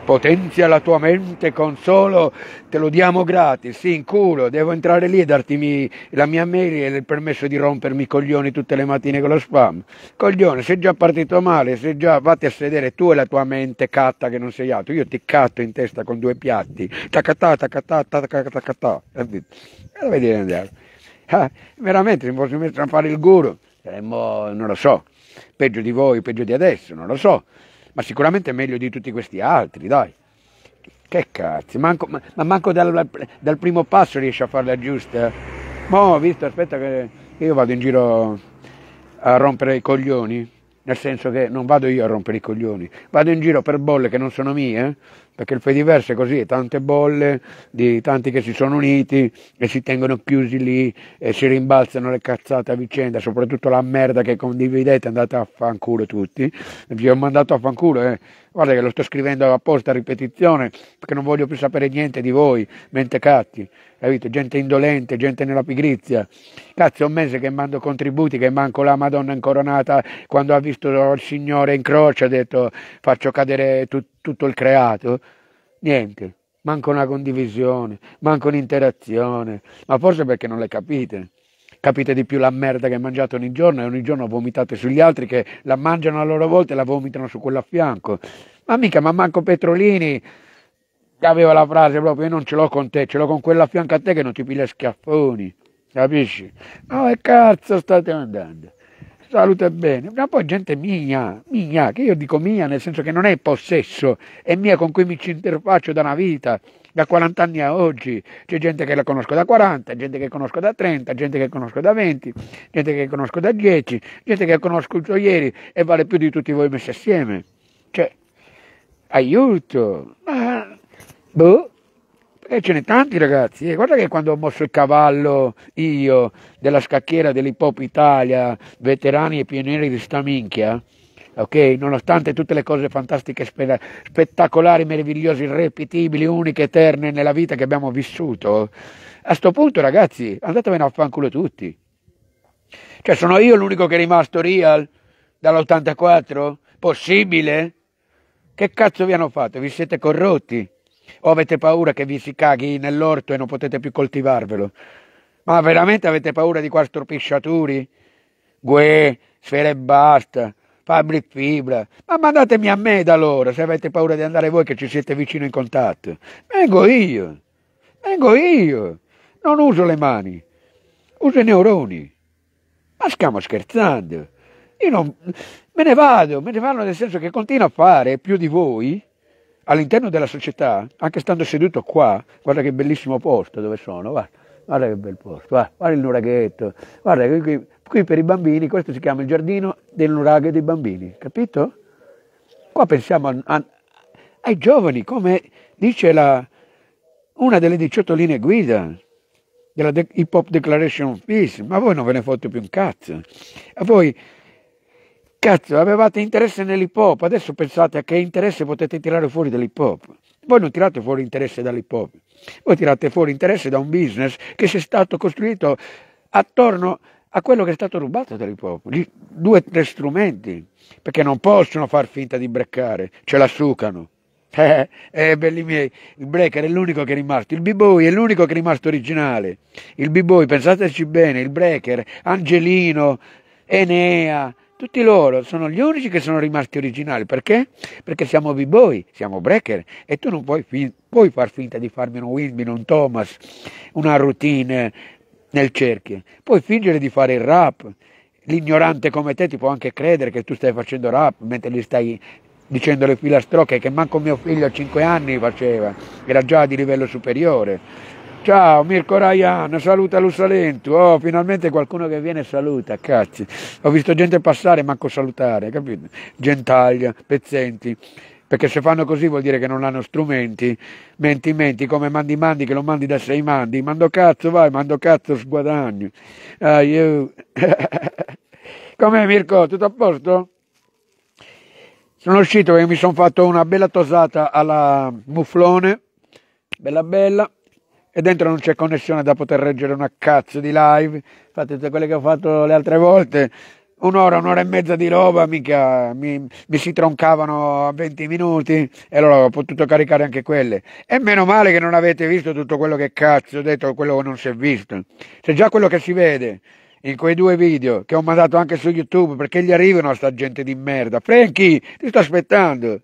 potenzia la tua mente con solo te lo diamo gratis, sì in culo, devo entrare lì e darti mi, la mia mail e il permesso di rompermi i coglioni tutte le mattine con lo spam, coglione sei già partito male, sei già vatti a sedere tu e la tua mente catta che non sei altro, io ti catto in testa con due piatti, tacatà tacatà tacatà tacatà, e eh, la vedi andiamo. Eh, Ah, veramente se fosse messo a fare il guru, saremmo, non lo so, peggio di voi, peggio di adesso, non lo so, ma sicuramente meglio di tutti questi altri, dai. Che cazzo, manco, ma, manco dal, dal, primo passo riesce a fare la giusta. Mo, visto, aspetta che io vado in giro a rompere i coglioni, nel senso che non vado io a rompere i coglioni, vado in giro per bolle che non sono mie, eh perché il Fediverse è così, tante bolle di tanti che si sono uniti e si tengono chiusi lì e si rimbalzano le cazzate a vicenda, soprattutto la merda che condividete, andate a fanculo tutti, vi ho mandato a fanculo, eh. guarda che lo sto scrivendo apposta a ripetizione, perché non voglio più sapere niente di voi, mentecatti, capito? gente indolente, gente nella pigrizia, cazzo è un mese che mando contributi, che manco la Madonna incoronata, quando ha visto il Signore in croce ha detto faccio cadere tutti tutto il creato, niente, manca una condivisione, manca un'interazione, ma forse perché non le capite. Capite di più la merda che mangiate ogni giorno e ogni giorno vomitate sugli altri che la mangiano a loro volta e la vomitano su quello a fianco. Ma mica, ma manco Petrolini che aveva la frase proprio io non ce l'ho con te, ce l'ho con quella a fianco a te che non ti piglia schiaffoni, capisci? No, e cazzo state andando? salute e bene, ma poi gente mia, mia, che io dico mia nel senso che non è possesso, è mia con cui mi ci interfaccio da una vita, da 40 anni a oggi, c'è gente che la conosco da 40, gente che conosco da 30, gente che conosco da 20, gente che conosco da 10, gente che conosco ieri e vale più di tutti voi messi assieme, cioè, aiuto, ma, boh. E eh, ce n'è tanti ragazzi, eh, guarda che quando ho mosso il cavallo io della scacchiera dell'Hip Hop Italia, veterani e pionieri di sta minchia, ok? Nonostante tutte le cose fantastiche, spettacolari, meravigliose, irrepetibili, uniche, eterne nella vita che abbiamo vissuto, a sto punto ragazzi andatevene a fanculo tutti. Cioè sono io l'unico che è rimasto real dall'84? Possibile? Che cazzo vi hanno fatto? Vi siete corrotti? O avete paura che vi si caghi nell'orto e non potete più coltivarvelo? Ma veramente avete paura di quattro pisciaturi? Gue, sfere e basta, Fabric Fibra. Ma mandatemi a me da allora, se avete paura di andare voi che ci siete vicino in contatto. Vengo io, vengo io. Non uso le mani, uso i neuroni. Ma stiamo scherzando. Io non... Me ne vado, me ne vado nel senso che continuo a fare più di voi all'interno della società, anche stando seduto qua, guarda che bellissimo posto dove sono, guarda, guarda che bel posto, guarda, guarda il nuraghetto, guarda che qui, qui per i bambini, questo si chiama il giardino del nuraghe dei bambini, capito? Qua pensiamo a, a, ai giovani, come dice la, una delle 18 linee guida della De Hip Hop Declaration of Peace, ma voi non ve ne fate più un cazzo. A voi Cazzo, avevate interesse nell'hip hop, adesso pensate a che interesse potete tirare fuori dall'hip hop. Voi non tirate fuori interesse dall'hip hop, voi tirate fuori interesse da un business che si è stato costruito attorno a quello che è stato rubato dall'hip hop. Due o tre strumenti, perché non possono far finta di breccare, ce la sucano. Eh, eh, belli miei, il breaker è l'unico che è rimasto, il b-boy è l'unico che è rimasto originale. Il b-boy, pensateci bene, il breaker, Angelino, Enea, tutti loro sono gli unici che sono rimasti originali. Perché? Perché siamo b-boy, siamo breaker e tu non puoi, puoi far finta di farmi un Winmin, un Thomas, una routine nel cerchio. Puoi fingere di fare il rap. L'ignorante come te ti può anche credere che tu stai facendo rap mentre gli stai dicendo le filastroche che manco mio figlio a 5 anni faceva, era già di livello superiore. Ciao Mirko Raiano, saluta Lussalento. Oh, finalmente qualcuno che viene saluta, cazzi. Ho visto gente passare, manco salutare, capito? Gentaglia, pezzenti. Perché se fanno così vuol dire che non hanno strumenti, menti menti, come mandi mandi che lo mandi da sei mandi, mando cazzo vai, mando cazzo sguadagno. Ah, io... Com'è Mirko? Tutto a posto? Sono uscito e mi sono fatto una bella tosata alla muflone. bella bella e dentro non c'è connessione da poter reggere una cazzo di live, Infatti, tutte quelle che ho fatto le altre volte, un'ora, un'ora e mezza di roba, mica mi, mi, si troncavano a 20 minuti e allora ho potuto caricare anche quelle. E meno male che non avete visto tutto quello che cazzo ho detto, quello che non si è visto. Se già quello che si vede in quei due video che ho mandato anche su YouTube, perché gli arrivano a sta gente di merda. Frankie, ti sto aspettando.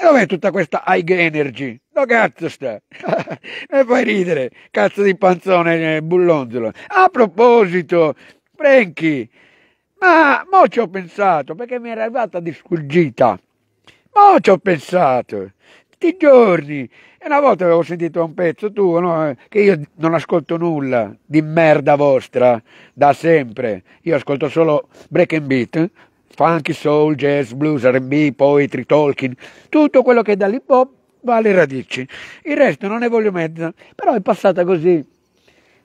E dov'è tutta questa high energy? No cazzo sta? Mi fai ridere, cazzo di panzone eh, bullonzolo. A proposito, Franky, ma mo ci ho pensato, perché mi era arrivata di sfuggita. Mo ci ho pensato, tutti i giorni. E una volta avevo sentito un pezzo tuo, no? Eh, che io non ascolto nulla di merda vostra, da sempre. Io ascolto solo break and beat, funky soul, jazz, blues, RB, poetry, Tolkien, tutto quello che è dall'hip boh, hop va alle radici. Il resto non ne voglio mezzo, però è passata così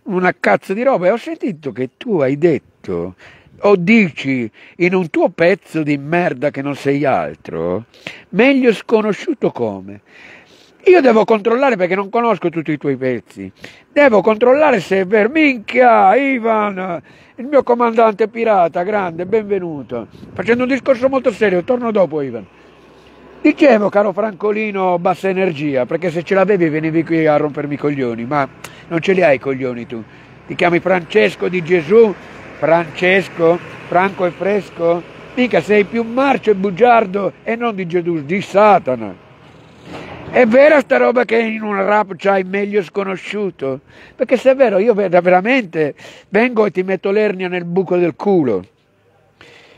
una cazzo di roba e ho sentito che tu hai detto o dici in un tuo pezzo di merda che non sei altro, meglio sconosciuto come. Io devo controllare perché non conosco tutti i tuoi pezzi. Devo controllare se è vero. Minchia, Ivan, il mio comandante pirata, grande, benvenuto. Facendo un discorso molto serio, torno dopo, Ivan. Dicevo, caro Francolino, bassa energia, perché se ce l'avevi venivi qui a rompermi i coglioni, ma non ce li hai i coglioni tu. Ti chiami Francesco di Gesù? Francesco? Franco e fresco? Mica sei più marcio e bugiardo e non di Gesù, di Satana. È vera sta roba che in un rap c'hai meglio sconosciuto? Perché se è vero, io veramente vengo e ti metto l'ernia nel buco del culo.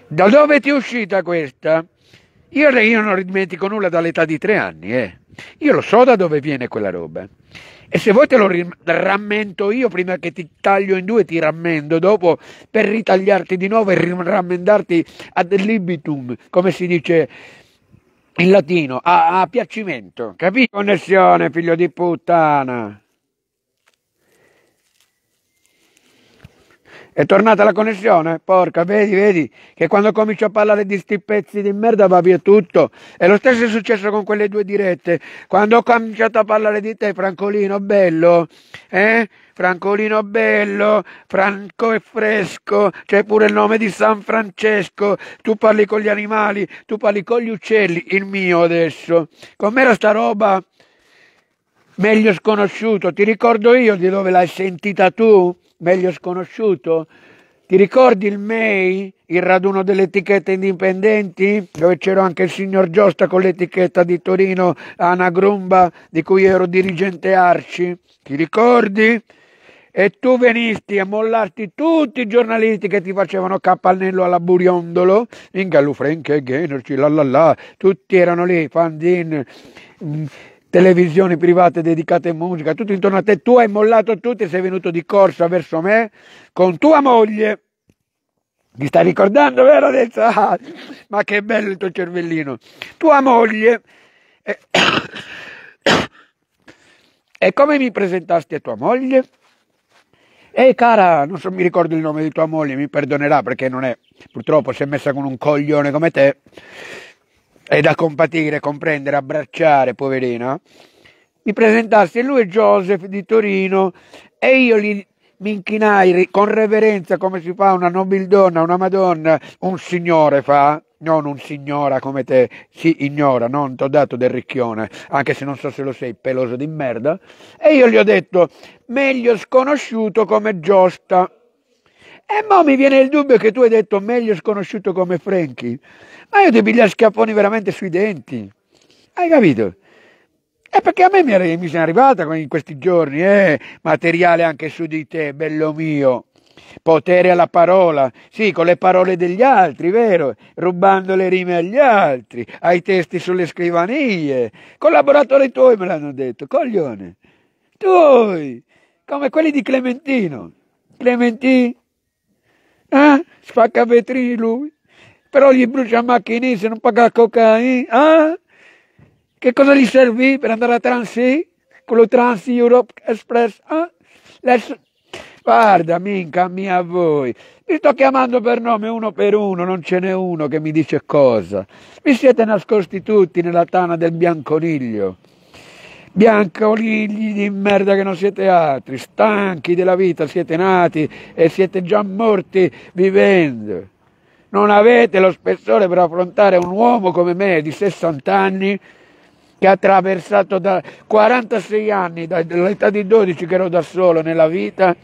Da dove ti è uscita questa? Io, io non dimentico nulla dall'età di tre anni, eh. Io lo so da dove viene quella roba. E se vuoi te lo rammento io prima che ti taglio in due, ti rammendo dopo per ritagliarti di nuovo e rammendarti ad libitum, come si dice in latino, a, a piacimento, capito? Connessione, figlio di puttana! È tornata la connessione? Porca, vedi, vedi che quando comincio a parlare di sti pezzi di merda va via tutto. E lo stesso è successo con quelle due dirette. Quando ho cominciato a parlare di te, Francolino bello, eh? Francolino bello, Franco e fresco, c'è pure il nome di San Francesco. Tu parli con gli animali, tu parli con gli uccelli, il mio adesso. Com'era sta roba? Meglio sconosciuto, ti ricordo io di dove l'hai sentita tu? meglio sconosciuto. Ti ricordi il MEI, il raduno delle etichette indipendenti, dove c'era anche il signor Giosta con l'etichetta di Torino, Ana Grumba, di cui ero dirigente Arci? Ti ricordi? E tu venisti a mollarti tutti i giornalisti che ti facevano capannello alla Buriondolo, in Gallufrenche, Generci, la la la, tutti erano lì, Fandin, televisioni private dedicate a musica, tutto intorno a te, tu hai mollato tutto e sei venuto di corsa verso me con tua moglie. Ti stai ricordando, vero adesso? Ah, ma che bello il tuo cervellino. Tua moglie. E... e come mi presentasti a tua moglie? Ehi cara, non so, mi ricordo il nome di tua moglie, mi perdonerà perché non è, purtroppo si è messa con un coglione come te è da compatire, comprendere, abbracciare, poverina, mi presentasse lui e Joseph di Torino e io gli, mi inchinai con reverenza come si fa una nobildonna, una madonna, un signore fa, non un signora come te, si ignora, non ti ho dato del ricchione, anche se non so se lo sei, peloso di merda, e io gli ho detto, meglio sconosciuto come Giosta, e mo' mi viene il dubbio che tu hai detto meglio sconosciuto come Frankie. Ma io ti piglio schiaffoni veramente sui denti. Hai capito? E perché a me mi, è, mi sono arrivata in questi giorni, eh, materiale anche su di te, bello mio. Potere alla parola, sì, con le parole degli altri, vero? Rubando le rime agli altri, ai testi sulle scrivanie. Collaboratori tuoi me l'hanno detto, coglione. Tuoi, come quelli di Clementino. Clementino eh? Spacca vetrini lui. Però gli brucia macchine se non paga cocaina. Eh? Che cosa gli servì per andare a Transi? Con lo Transi Europe Express? Eh? Ah? Les... Guarda, minca mia voi, vi sto chiamando per nome uno per uno, non ce n'è uno che mi dice cosa. Vi siete nascosti tutti nella tana del bianconiglio. Bianca Oligli di merda che non siete altri, stanchi della vita siete nati e siete già morti vivendo. Non avete lo spessore per affrontare un uomo come me di 60 anni che ha attraversato da 46 anni, dall'età di 12 che ero da solo nella vita,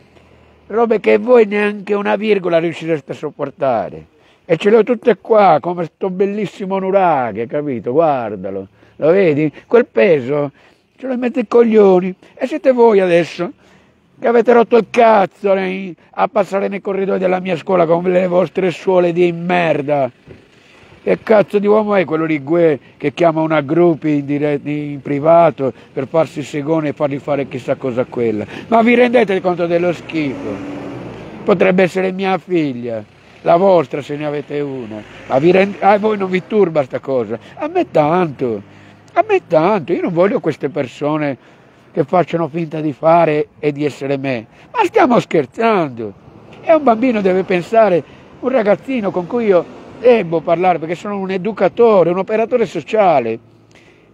robe che voi neanche una virgola riuscireste a sopportare. E ce le ho tutte qua, come sto bellissimo nuraghe, capito? Guardalo, lo vedi? Quel peso ce la mette i coglioni. E siete voi adesso che avete rotto il cazzo nei, a passare nei corridoi della mia scuola con le vostre suole di merda. Che cazzo di uomo è quello lì Gue che chiama una gruppi in, in privato per farsi segone e fargli fare chissà cosa quella? Ma vi rendete conto dello schifo? Potrebbe essere mia figlia, la vostra se ne avete una. Ma vi rend- a voi non vi turba sta cosa? A me tanto. A me tanto, io non voglio queste persone che facciano finta di fare e di essere me. Ma stiamo scherzando. E un bambino deve pensare, un ragazzino con cui io devo parlare perché sono un educatore, un operatore sociale,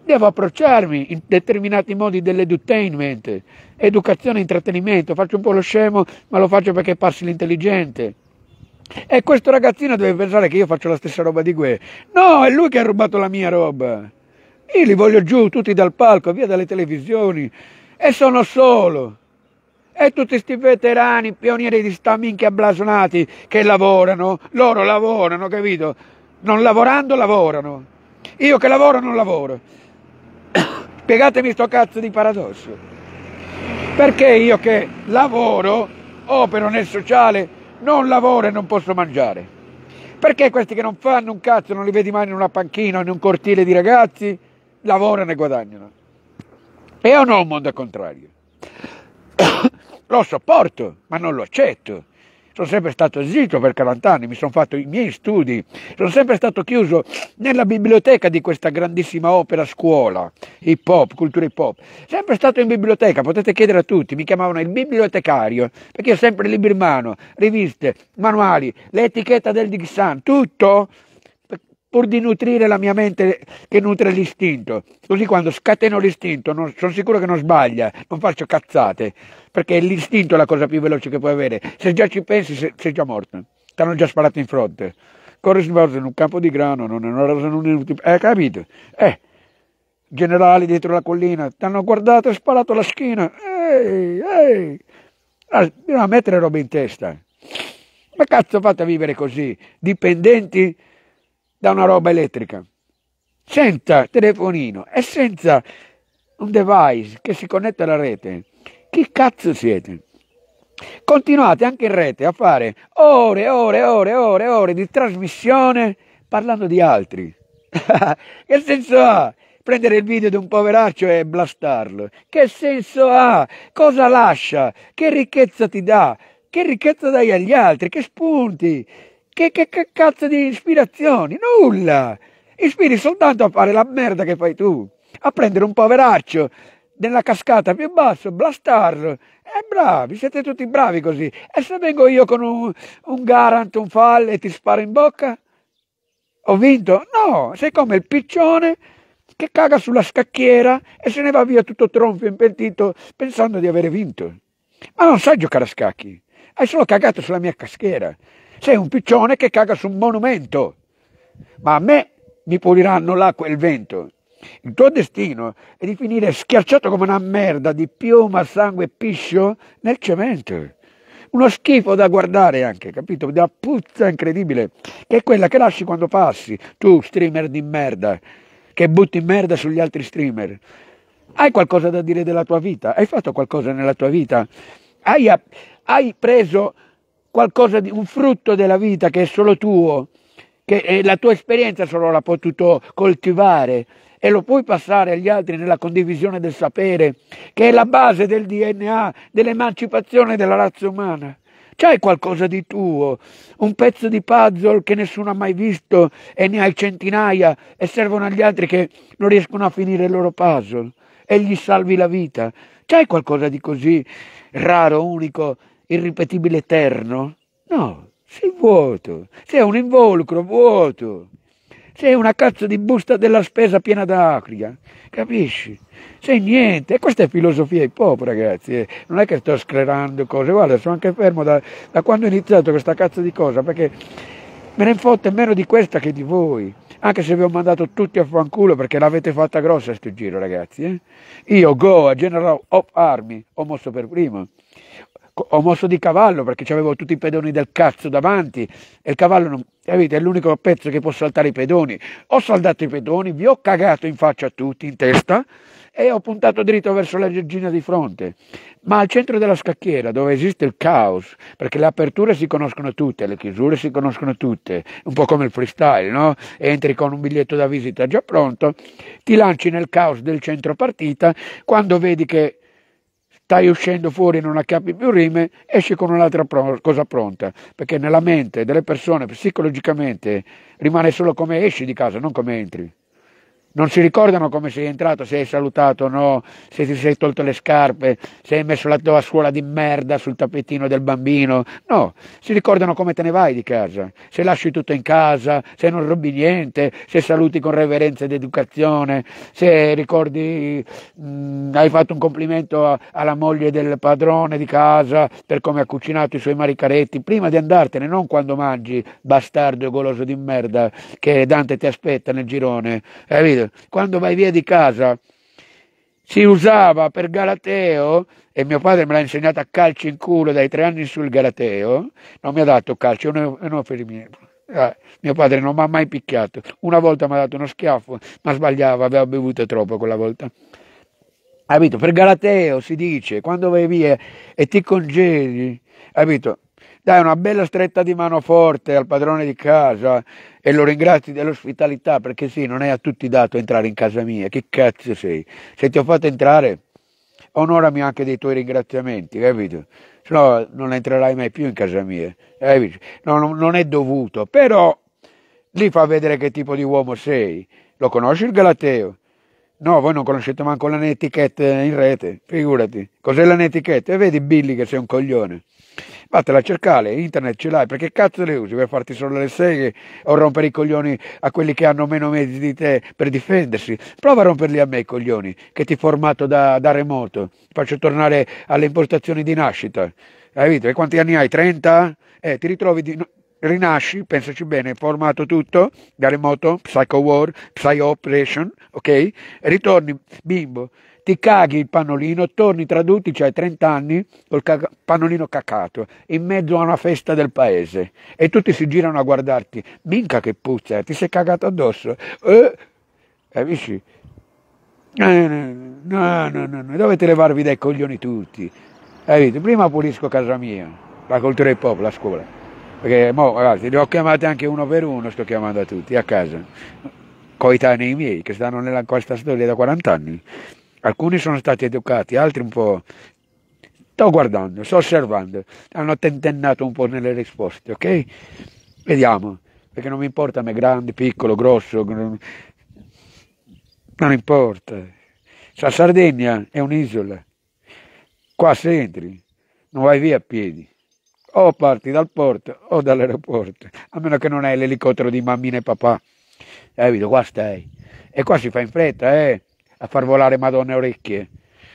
devo approcciarmi in determinati modi dell'edutainment, educazione intrattenimento. Faccio un po' lo scemo, ma lo faccio perché passi l'intelligente. E questo ragazzino deve pensare che io faccio la stessa roba di Gue. No, è lui che ha rubato la mia roba. Io li voglio giù tutti dal palco, via dalle televisioni. E sono solo. E tutti questi veterani, pionieri di sta minchia blasonati che lavorano, loro lavorano, capito? Non lavorando lavorano. Io che lavoro non lavoro. Spiegatemi sto cazzo di paradosso. Perché io che lavoro, opero nel sociale, non lavoro e non posso mangiare? Perché questi che non fanno un cazzo non li vedi mai in una panchina, o in un cortile di ragazzi? lavorano e guadagnano. E io non ho un mondo contrario. Lo sopporto, ma non lo accetto. Sono sempre stato zitto per 40 anni, mi sono fatto i miei studi, sono sempre stato chiuso nella biblioteca di questa grandissima opera scuola, hip hop, cultura hip hop. Sempre stato in biblioteca, potete chiedere a tutti, mi chiamavano il bibliotecario, perché ho sempre libri in mano, riviste, manuali, l'etichetta del Dixan, tutto pur di nutrire la mia mente che nutre l'istinto. Così quando scateno l'istinto non, sono sicuro che non sbaglia, non faccio cazzate, perché l'istinto è la cosa più veloce che puoi avere. Se già ci pensi sei, sei già morto, ti hanno già sparato in fronte. Corri sbalzo in un campo di grano, non è una rosa, non è un tipo... Eh, capito? Eh, generali dietro la collina, ti hanno guardato e sparato la schiena. Ehi, ehi. Allora, bisogna mettere roba in testa. Ma cazzo fate a vivere così? Dipendenti da una roba elettrica, senza telefonino e senza un device che si connette alla rete. Chi cazzo siete? Continuate anche in rete a fare ore, ore, e ore, e ore, e ore di trasmissione parlando di altri. che senso ha prendere il video di un poveraccio e blastarlo? Che senso ha? Cosa lascia? Che ricchezza ti dà? Che ricchezza dai agli altri? Che spunti? Che, che, che cazzo di ispirazioni? Nulla! Ispiri soltanto a fare la merda che fai tu, a prendere un poveraccio nella cascata più basso, blastarlo. E eh, bravi, siete tutti bravi così. E se vengo io con un, un Garant, un Fall e ti sparo in bocca? Ho vinto? No, sei come il piccione che caga sulla scacchiera e se ne va via tutto tronfio, e impentito, pensando di avere vinto. Ma non sai giocare a scacchi. Hai solo cagato sulla mia caschiera. Sei un piccione che caga su un monumento. Ma a me mi puliranno l'acqua e il vento. Il tuo destino è di finire schiacciato come una merda di piuma, sangue e piscio nel cemento. Uno schifo da guardare anche, capito? Da puzza incredibile, che è quella che lasci quando passi, tu streamer di merda, che butti merda sugli altri streamer. Hai qualcosa da dire della tua vita? Hai fatto qualcosa nella tua vita? Hai, hai preso qualcosa di un frutto della vita che è solo tuo, che eh, la tua esperienza solo l'ha potuto coltivare e lo puoi passare agli altri nella condivisione del sapere, che è la base del DNA, dell'emancipazione della razza umana. C'hai qualcosa di tuo, un pezzo di puzzle che nessuno ha mai visto e ne hai centinaia e servono agli altri che non riescono a finire il loro puzzle e gli salvi la vita. C'hai qualcosa di così raro, unico, irripetibile eterno? No, sei vuoto, sei un involucro vuoto, sei una cazzo di busta della spesa piena d'acria, capisci? Sei niente, e questa è filosofia hip hop ragazzi, eh. non è che sto sclerando cose, guarda sono anche fermo da, da quando ho iniziato questa cazzo di cosa, perché me ne fotte meno di questa che di voi anche se vi ho mandato tutti a fanculo perché l'avete fatta grossa sto giro ragazzi eh? io Goa, General of Army ho mosso per primo ho mosso di cavallo perché avevo tutti i pedoni del cazzo davanti e il cavallo non, capite, è l'unico pezzo che può saltare i pedoni. Ho saldato i pedoni, vi ho cagato in faccia a tutti, in testa, e ho puntato dritto verso la Gergina di fronte. Ma al centro della scacchiera, dove esiste il caos, perché le aperture si conoscono tutte, le chiusure si conoscono tutte, un po' come il freestyle, no? Entri con un biglietto da visita già pronto, ti lanci nel caos del centro partita, quando vedi che stai uscendo fuori, e non acchiappi più rime, esci con un'altra pro- cosa pronta, perché nella mente delle persone psicologicamente rimane solo come esci di casa, non come entri non si ricordano come sei entrato, se hai salutato o no, se ti sei tolto le scarpe, se hai messo la tua scuola di merda sul tappetino del bambino, no, si ricordano come te ne vai di casa, se lasci tutto in casa, se non rubi niente, se saluti con reverenza ed educazione, se ricordi, mh, mm, hai fatto un complimento a, alla moglie del padrone di casa per come ha cucinato i suoi maricaretti, prima di andartene, non quando mangi, bastardo e goloso di merda, che Dante ti aspetta nel girone, capito? quando vai via di casa, si usava per Galateo, e mio padre me l'ha insegnato a calci in culo dai tre anni sul Galateo, non mi ha dato calcio, non, non per me. Ah, mio padre non mi ha mai picchiato, una volta mi ha dato uno schiaffo, ma sbagliava, aveva bevuto troppo quella volta. Capito? Per Galateo si dice, quando vai via e ti congedi, capito? dai una bella stretta di mano forte al padrone di casa e lo ringrazi dell'ospitalità perché sì, non è a tutti dato entrare in casa mia, che cazzo sei? Se ti ho fatto entrare, onorami anche dei tuoi ringraziamenti, capito? Se no non entrerai mai più in casa mia, capito? No, non, non è dovuto, però lì fa vedere che tipo di uomo sei. Lo conosci il Galateo? No, voi non conoscete manco netiquette in rete, figurati. Cos'è netiquette? E vedi Billy che sei un coglione. Vattela a cercare, internet ce l'hai, perché cazzo le usi per farti solo le seghe o rompere i coglioni a quelli che hanno meno mezzi di te per difendersi? Prova a romperli a me i coglioni, che ti formato da, da remoto, ti faccio tornare alle impostazioni di nascita. Hai visto? E quanti anni hai? 30? Eh, ti ritrovi di... Rinasci, pensaci bene, formato tutto, da remoto, psycho war, psy operation, ok? ritorni bimbo, ti caghi il pannolino, torni traduti, cioè 30 anni, col cac- pannolino cacato, in mezzo a una festa del paese e tutti si girano a guardarti, minca che puzza, ti sei cagato addosso. Eh, capisci? Eh, eh no, no, no, no, dovete levarvi dai coglioni tutti. Capito? Prima pulisco casa mia, la cultura del popolo, la scuola. Perché mo, ragazzi, le ho chiamate anche uno per uno, sto chiamando a tutti, a casa coetanei miei che stanno nella, questa storia da 40 anni. Alcuni sono stati educati, altri un po'... Sto guardando, sto osservando, hanno tentennato un po' nelle risposte, ok? Vediamo, perché non mi importa è grande, piccolo, grosso, non, importa. La Sardegna è un'isola, qua se entri non vai via a piedi o parti dal porto o dall'aeroporto, a meno che non hai l'elicottero di mammina e papà. Evito, eh, qua stai. E qua si fa in fretta, eh a far volare Madonna orecchie.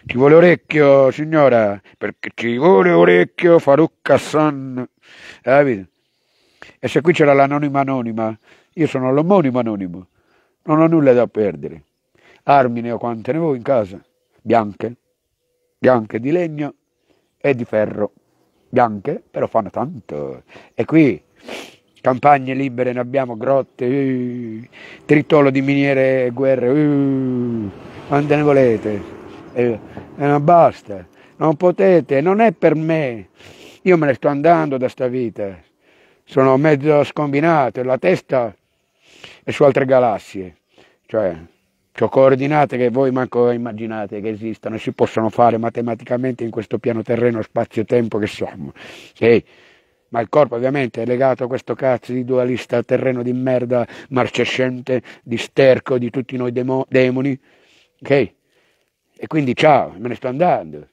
Ci vuole orecchio, signora, perché ci vuole orecchio Farucca San. Capito? Eh, e se qui c'era l'anonima anonima, io sono l'omonimo anonimo, non ho nulla da perdere. Armi ne ho quante ne vuoi in casa, bianche, bianche di legno e di ferro, bianche però fanno tanto. E qui campagne libere ne abbiamo, grotte, uh, tritolo di miniere e guerre. Uh quante ne volete, e, e non basta, non potete, non è per me, io me ne sto andando da sta vita, sono mezzo scombinato, la testa è su altre galassie, cioè ho coordinate che voi manco immaginate che esistano, si possono fare matematicamente in questo piano terreno spazio-tempo che siamo. Sì. Ma il corpo ovviamente è legato a questo cazzo di dualista terreno di merda marcescente, di sterco, di tutti noi demoni, Okay? E quindi ciao, me ne sto andando.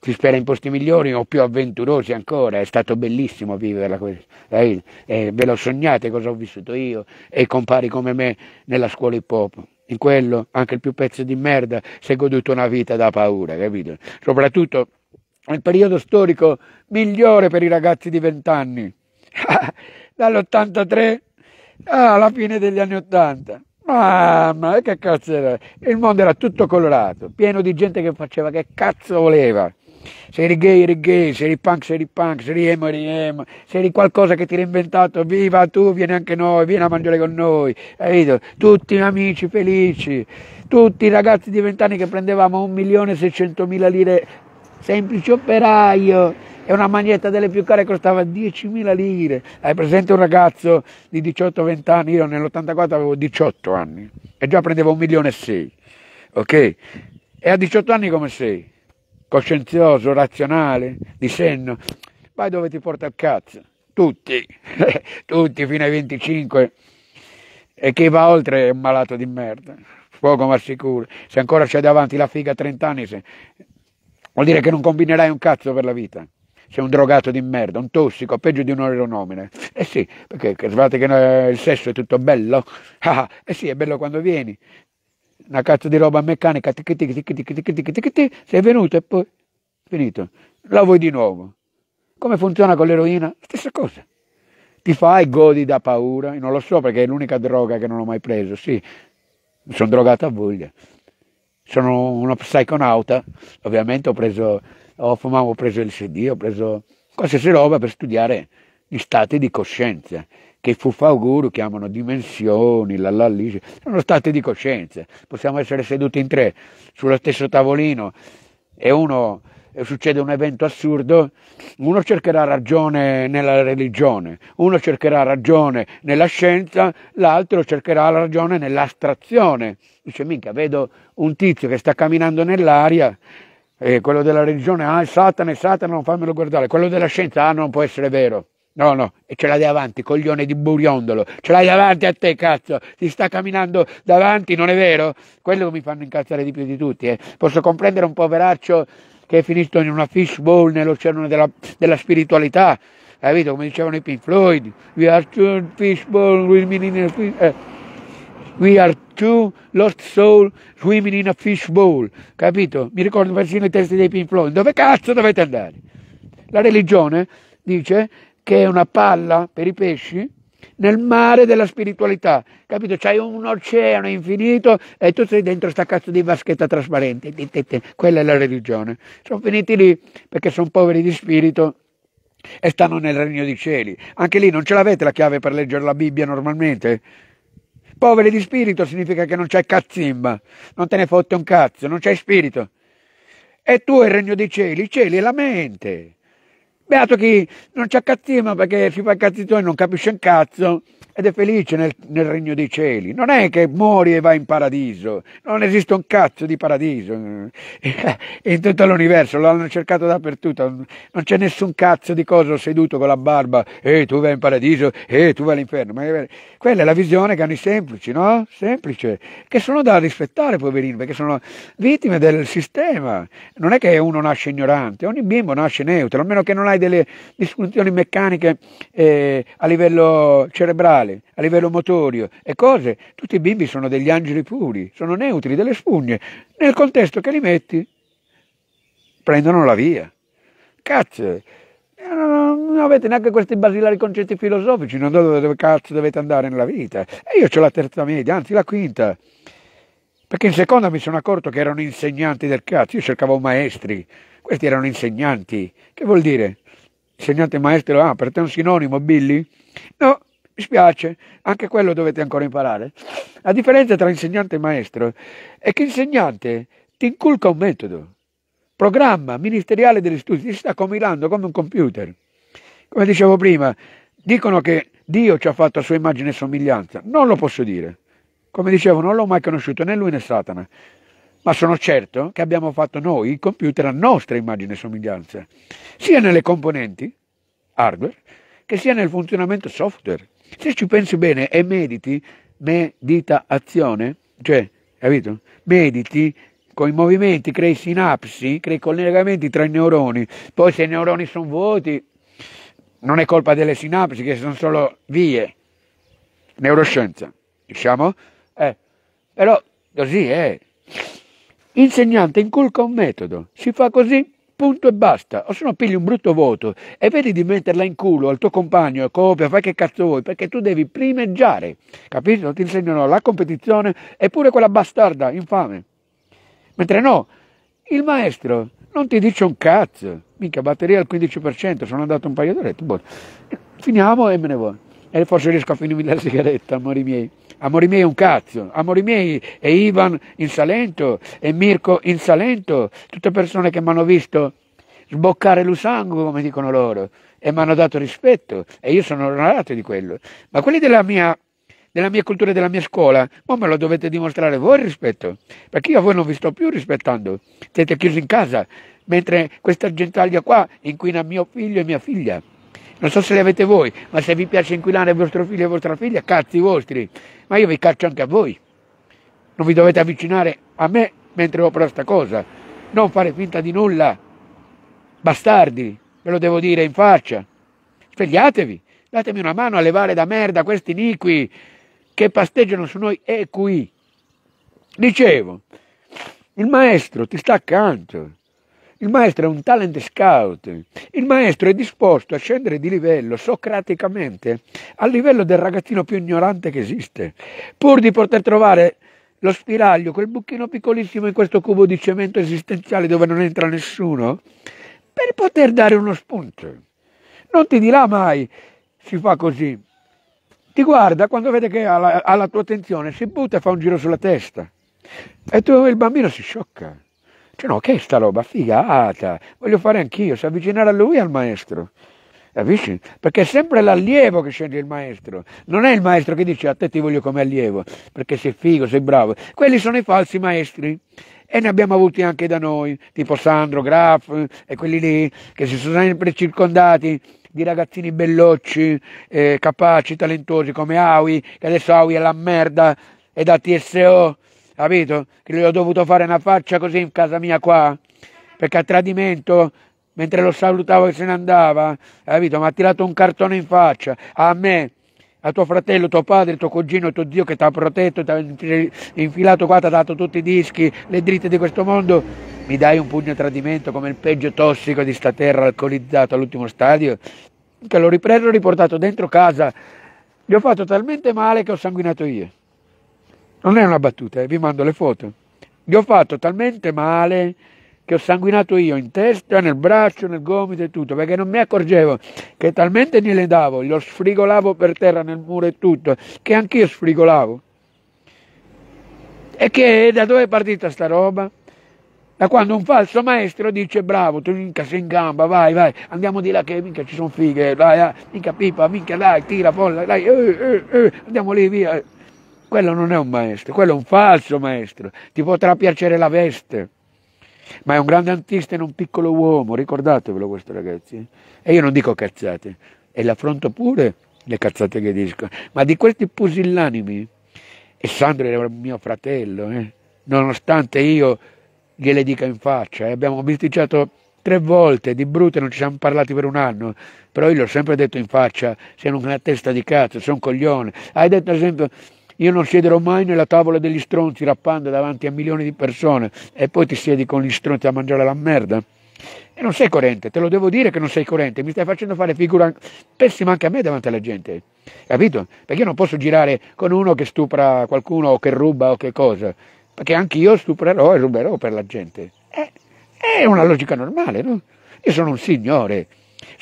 Si spera in posti migliori o più avventurosi ancora, è stato bellissimo viverla questa. Eh, eh, ve lo sognate cosa ho vissuto io e compari come me nella scuola hip hop. In quello, anche il più pezzo di merda, si è goduto una vita da paura, capito? Soprattutto nel periodo storico migliore per i ragazzi di vent'anni, dall'83 alla fine degli anni 80. Mamma, eh, che cazzo era? Il mondo era tutto colorato, pieno di gente che faceva che cazzo voleva. Se eri gay, eri gay, se eri punk, se eri punk, se eri emo, eri emo, se eri qualcosa che ti eri inventato, viva tu, vieni anche noi, vieni a mangiare con noi, capito? Tutti amici felici, tutti ragazzi di vent'anni che prendevamo un milione e seicentomila lire, semplice operaio, e una maglietta delle più care costava 10.000 lire. Hai presente un ragazzo di 18-20 anni? Io nell'84 avevo 18 anni e già prendevo 1 milione e 6. Ok? E a 18 anni come sei? Coscienzioso, razionale, di senno. Vai dove ti porta il cazzo. Tutti, tutti fino ai 25. E chi va oltre è un malato di merda. Poco ma sicuro. Se ancora c'è davanti la figa a 30 anni, se... vuol dire che non combinerai un cazzo per la vita sei un drogato di merda, un tossico, peggio di un aeronomine. Eh sì, perché trovate che eh, il sesso è tutto bello? Ah, ah, eh sì, è bello quando vieni. Una cazzo di roba meccanica, tic tic tic tic tic tic tic sei venuto e poi finito. La vuoi di nuovo. Come funziona con l'eroina? Stessa cosa. Ti fai, godi da paura, Io non lo so perché è l'unica droga che non ho mai preso, sì, Mi sono drogato a voglia. Sono uno psiconauta, ovviamente ho preso ho, ho preso il CD, ho preso qualsiasi roba per studiare gli stati di coscienza, che i Fufaguru chiamano dimensioni, la sono stati di coscienza. Possiamo essere seduti in tre sullo stesso tavolino e uno succede un evento assurdo, uno cercherà ragione nella religione, uno cercherà ragione nella scienza, l'altro cercherà ragione nell'astrazione. Dice, minchia, vedo un tizio che sta camminando nell'aria eh, quello della religione, ah, è Satana, è Satana, non fammelo guardare, quello della scienza, ah, non può essere vero. No, no, e ce l'hai davanti, coglione di buriondolo, ce l'hai davanti a te, cazzo, ti sta camminando davanti, non è vero? Quello che mi fanno incazzare di più di tutti, eh. Posso comprendere un poveraccio che è finito in una fishbowl nell'oceano della, della spiritualità, capito? Come dicevano i Pink Floyd, we are two fishbowl, we, mean in fish, eh, we are Two Lost Soul Swimming in a Fishbowl, capito? Mi ricordo persino i testi dei Pink Floyd. Dove cazzo dovete andare? La religione dice che è una palla per i pesci nel mare della spiritualità, capito? C'hai un oceano infinito e tu sei dentro sta cazzo di vaschetta trasparente, quella è la religione. Sono finiti lì perché sono poveri di spirito e stanno nel regno dei cieli. Anche lì non ce l'avete la chiave per leggere la Bibbia normalmente? Poveri di spirito significa che non c'è cazzimba, non te ne fotte un cazzo, non c'è spirito. E tu il regno dei cieli, i cieli è la mente. Beato chi non c'ha cattivo perché si fa cazzito e non capisce un cazzo ed è felice nel, nel, regno dei cieli. Non è che muori e vai in paradiso, non esiste un cazzo di paradiso in tutto l'universo, l'hanno cercato dappertutto, non c'è nessun cazzo di cosa seduto con la barba, e eh, tu vai in paradiso, e eh, tu vai all'inferno. Ma quella è la visione che hanno i semplici, no? Semplice, che sono da rispettare, poverini, perché sono vittime del sistema. Non è che uno nasce ignorante, ogni bimbo nasce neutro, a meno che non ha ormai delle disfunzioni meccaniche eh, a livello cerebrale, a livello motorio e cose, tutti i bimbi sono degli angeli puri, sono neutri, delle spugne. Nel contesto che li metti, prendono la via. Cazzo, eh, non avete neanche questi basilari concetti filosofici, non so dove cazzo dovete andare nella vita. E io ho la terza media, anzi la quinta perché in seconda mi sono accorto che erano insegnanti del cazzo, io cercavo maestri, questi erano insegnanti, che vuol dire? insegnante maestro, ah, per te è un sinonimo, Billy? No, mi spiace, anche quello dovete ancora imparare. La differenza tra insegnante e maestro è che insegnante ti inculca un metodo, programma ministeriale degli studi, ti sta combinando come un computer. Come dicevo prima, dicono che Dio ci ha fatto a sua immagine e somiglianza, non lo posso dire. Come dicevo, non l'ho mai conosciuto né lui né Satana ma sono certo che abbiamo fatto noi il computer a nostra immagine e somiglianza, sia nelle componenti hardware che sia nel funzionamento software. Se ci pensi bene e mediti medita azione, cioè, capito? Mediti con i movimenti, crei sinapsi, crei collegamenti tra i neuroni, poi se i neuroni sono vuoti non è colpa delle sinapsi che sono solo vie, neuroscienza, diciamo, eh, però così è. Eh. L'insegnante inculca un metodo, si fa così, punto e basta, o se no pigli un brutto voto e vedi di metterla in culo al tuo compagno, copia, fai che cazzo vuoi, perché tu devi primeggiare, capito? Ti insegnano la competizione e pure quella bastarda, infame. Mentre no, il maestro non ti dice un cazzo, mica batteria al 15%, sono andato un paio d'ore, boh, finiamo e me ne vuoi e forse riesco a finirmi la sigaretta, amori miei. Amori miei un cazzo, amori miei e Ivan in Salento e Mirko in Salento, tutte persone che mi hanno visto sboccare l'usango, come dicono loro, e mi hanno dato rispetto e io sono onorato di quello. Ma quelli della mia, della mia cultura e della mia scuola, voi me lo dovete dimostrare voi il rispetto, perché io a voi non vi sto più rispettando, siete chiusi in casa, mentre questa gentaglia qua inquina mio figlio e mia figlia. Non so se le avete voi, ma se vi piace inquinare vostro figlio e vostra figlia, cazzi vostri. Ma io vi caccio anche a voi. Non vi dovete avvicinare a me mentre opero questa cosa. Non fare finta di nulla. Bastardi, ve lo devo dire in faccia. Svegliatevi, datemi una mano a levare da merda questi iniqui che pasteggiano su noi e qui. Dicevo, il maestro ti sta accanto. Il maestro è un talent scout, il maestro è disposto a scendere di livello socraticamente al livello del ragazzino più ignorante che esiste, pur di poter trovare lo spiraglio, quel buchino piccolissimo in questo cubo di cemento esistenziale dove non entra nessuno, per poter dare uno spunto. Non ti dirà mai si fa così. Ti guarda quando vede che ha la, ha la tua attenzione, si butta e fa un giro sulla testa. E tu, il bambino si sciocca. Cioè, no, che è sta roba? Figata! Voglio fare anch'io, si avvicinare a lui e al maestro. Capisci? Perché è sempre l'allievo che sceglie il maestro, non è il maestro che dice a te ti voglio come allievo, perché sei figo, sei bravo. Quelli sono i falsi maestri e ne abbiamo avuti anche da noi, tipo Sandro, Graf e quelli lì che si sono sempre circondati di ragazzini bellocci, eh, capaci, talentuosi come Aui, che adesso Aui è la merda, è da TSO, capito? Che gli ho dovuto fare una faccia così in casa mia qua, perché a tradimento, mentre lo salutavo e se ne andava, capito? Mi ha tirato un cartone in faccia, a me, a tuo fratello, tuo padre, tuo cugino, tuo zio che ti ha protetto, ti ha infilato qua, ti ha dato tutti i dischi, le dritte di questo mondo, mi dai un pugno a tradimento come il peggio tossico di sta terra alcolizzato all'ultimo stadio, che l'ho ripreso e riportato dentro casa, gli ho fatto talmente male che ho sanguinato io. Non è una battuta, eh, vi mando le foto. Gli ho fatto talmente male che ho sanguinato io in testa, nel braccio, nel gomito e tutto, perché non mi accorgevo che talmente gliele davo, lo sfrigolavo per terra nel muro e tutto, che anch'io sfrigolavo. E che da dove è partita sta roba? Da quando un falso maestro dice bravo, tu minchia sei in gamba, vai, vai, andiamo di là che minchia ci sono fighe, vai, ah, minchia pipa, minchia dai, tira, folla, dai, eh, eh, eh, andiamo lì via. Quello non è un maestro, quello è un falso maestro. Ti potrà piacere la veste, ma è un grande artista non un piccolo uomo, ricordatevelo questo ragazzi. Eh? E io non dico cazzate, e l'affronto pure le cazzate che dicono, ma di questi pusillanimi, e Sandro era mio fratello, eh, nonostante io gliele dica in faccia, eh, abbiamo bisticciato tre volte di brutto e non ci siamo parlati per un anno, però io l'ho sempre detto in faccia, sei una testa di cazzo, sei un coglione, hai detto ad esempio io non siederò mai nella tavola degli stronzi rappando davanti a milioni di persone e poi ti siedi con gli stronzi a mangiare la merda. E non sei coerente, te lo devo dire che non sei coerente, mi stai facendo fare figura pessima anche a me davanti alla gente, capito? Perché io non posso girare con uno che stupra qualcuno o che ruba o che cosa, perché anche io stuprerò e ruberò per la gente. Eh, è una logica normale, no? Io sono un signore,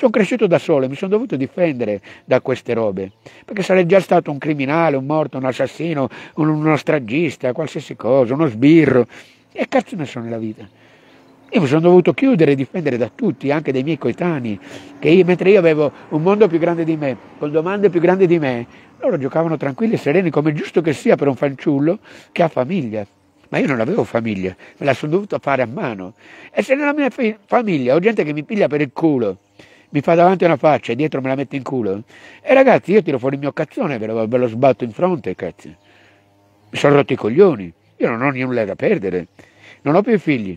sono cresciuto da solo e mi sono dovuto difendere da queste robe, perché sarei già stato un criminale, un morto, un assassino, un, uno stragista, qualsiasi cosa, uno sbirro. E cazzo ne sono nella vita. Io mi sono dovuto chiudere e difendere da tutti, anche dai miei coetanei, che io, mentre io avevo un mondo più grande di me, con domande più grandi di me, loro giocavano tranquilli e sereni, come giusto che sia per un fanciullo che ha famiglia. Ma io non avevo famiglia, me la sono dovuta fare a mano. E se nella mia famiglia ho gente che mi piglia per il culo, mi fa davanti una faccia e dietro me la mette in culo. E ragazzi, io tiro fuori il mio cazzone, ve lo, ve lo sbatto in fronte, cazzo. Mi sono rotto i coglioni, io non ho nulla da perdere, non ho più figli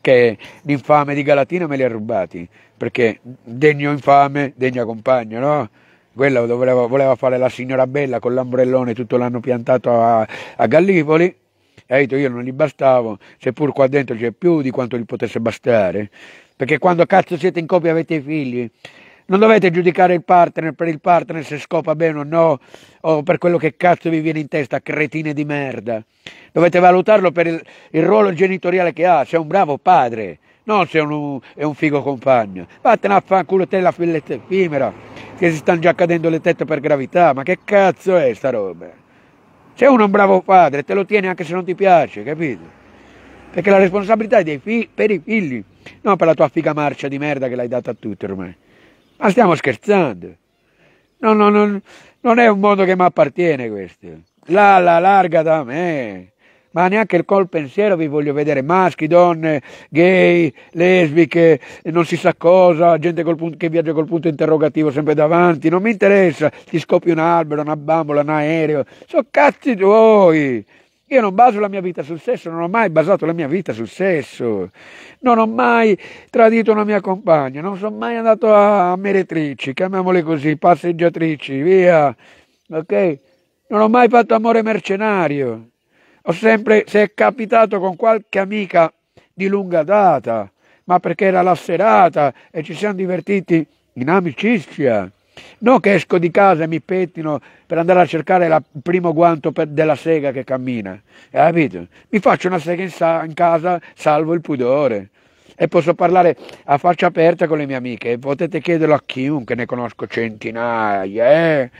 che l'infame di Galatina me li ha rubati, perché degno infame, degno compagno, no? Quella voleva, voleva fare la signora bella con l'ambrellone tutto l'anno piantato a, a Gallipoli, e ha detto io non gli bastavo, seppur qua dentro c'è più di quanto gli potesse bastare perché quando cazzo siete in coppia avete figli. Non dovete giudicare il partner per il partner se scopa bene o no, o per quello che cazzo vi viene in testa, cretine di merda. Dovete valutarlo per il, il ruolo genitoriale che ha, se è un bravo padre, non se è un, è un figo compagno. Vattene a fanculo te la filletta effimera, che si stanno già cadendo le tette per gravità, ma che cazzo è sta roba? Se uno è un bravo padre, te lo tiene anche se non ti piace, capito? Perché la responsabilità è dei fi- per i figli non per la tua figa marcia di merda che l'hai data a tutti ormai. Ma stiamo scherzando. No, no, no, non è un mondo che mi appartiene questo. La, la, larga da me. Ma neanche col pensiero vi voglio vedere maschi, donne, gay, lesbiche, non si sa cosa, gente punto, che viaggia col punto interrogativo sempre davanti, non mi interessa, ti scopri un albero, una bambola, un aereo, so cazzi tuoi, io non baso la mia vita sul sesso, non ho mai basato la mia vita sul sesso, non ho mai tradito una mia compagna, non sono mai andato a meretrici, chiamiamole così, passeggiatrici, via, ok? Non ho mai fatto amore mercenario, ho sempre, se è capitato con qualche amica di lunga data, ma perché era la serata e ci siamo divertiti in amicizia. Non che esco di casa e mi pettino per andare a cercare la, il primo guanto per, della sega che cammina, capito? Mi faccio una sega in, sa, in casa, salvo il pudore e posso parlare a faccia aperta con le mie amiche. Potete chiederlo a chiunque, ne conosco centinaia. Eh?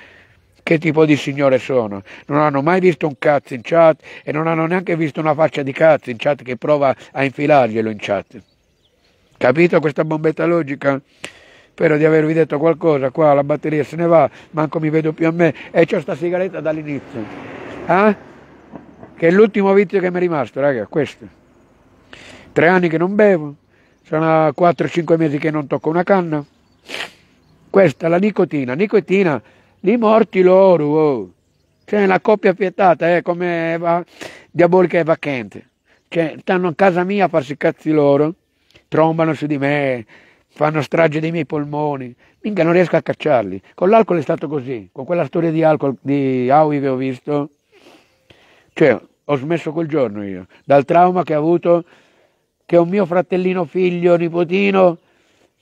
Che tipo di signore sono? Non hanno mai visto un cazzo in chat e non hanno neanche visto una faccia di cazzo in chat che prova a infilarglielo in chat. Capito questa bombetta logica? spero di avervi detto qualcosa, qua la batteria se ne va, manco mi vedo più a me e c'ho sta sigaretta dall'inizio, eh? che è l'ultimo vizio che mi è rimasto, raga, questo. Tre anni che non bevo, sono 4-5 mesi che non tocco una canna, questa la nicotina, nicotina, li morti loro, oh. cioè la coppia pietata eh, come va, diabolica e vacante, cioè stanno a casa mia a farsi cazzi loro, trombano su di me, fanno strage dei miei polmoni, minchia non riesco a cacciarli. Con l'alcol è stato così, con quella storia di alcol di Aui che ho visto, cioè ho smesso quel giorno io, dal trauma che ho avuto che un mio fratellino, figlio, nipotino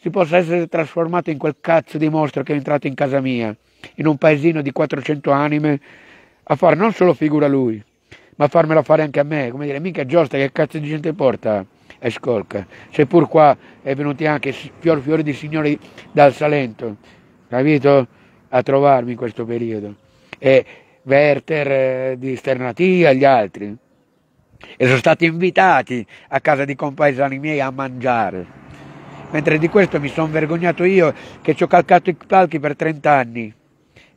si possa essere trasformato in quel cazzo di mostro che è entrato in casa mia, in un paesino di 400 anime, a far non solo figura lui, ma a farmela fare anche a me, come dire, mica Giosta che cazzo di gente porta? e Scolca. Seppur qua è venuti anche fior fiori di signori dal Salento, capito? A trovarmi in questo periodo. E Werther eh, di Sternatia e gli altri. E sono stati invitati a casa di compaesani miei a mangiare. Mentre di questo mi sono vergognato io che ci ho calcato i palchi per 30 anni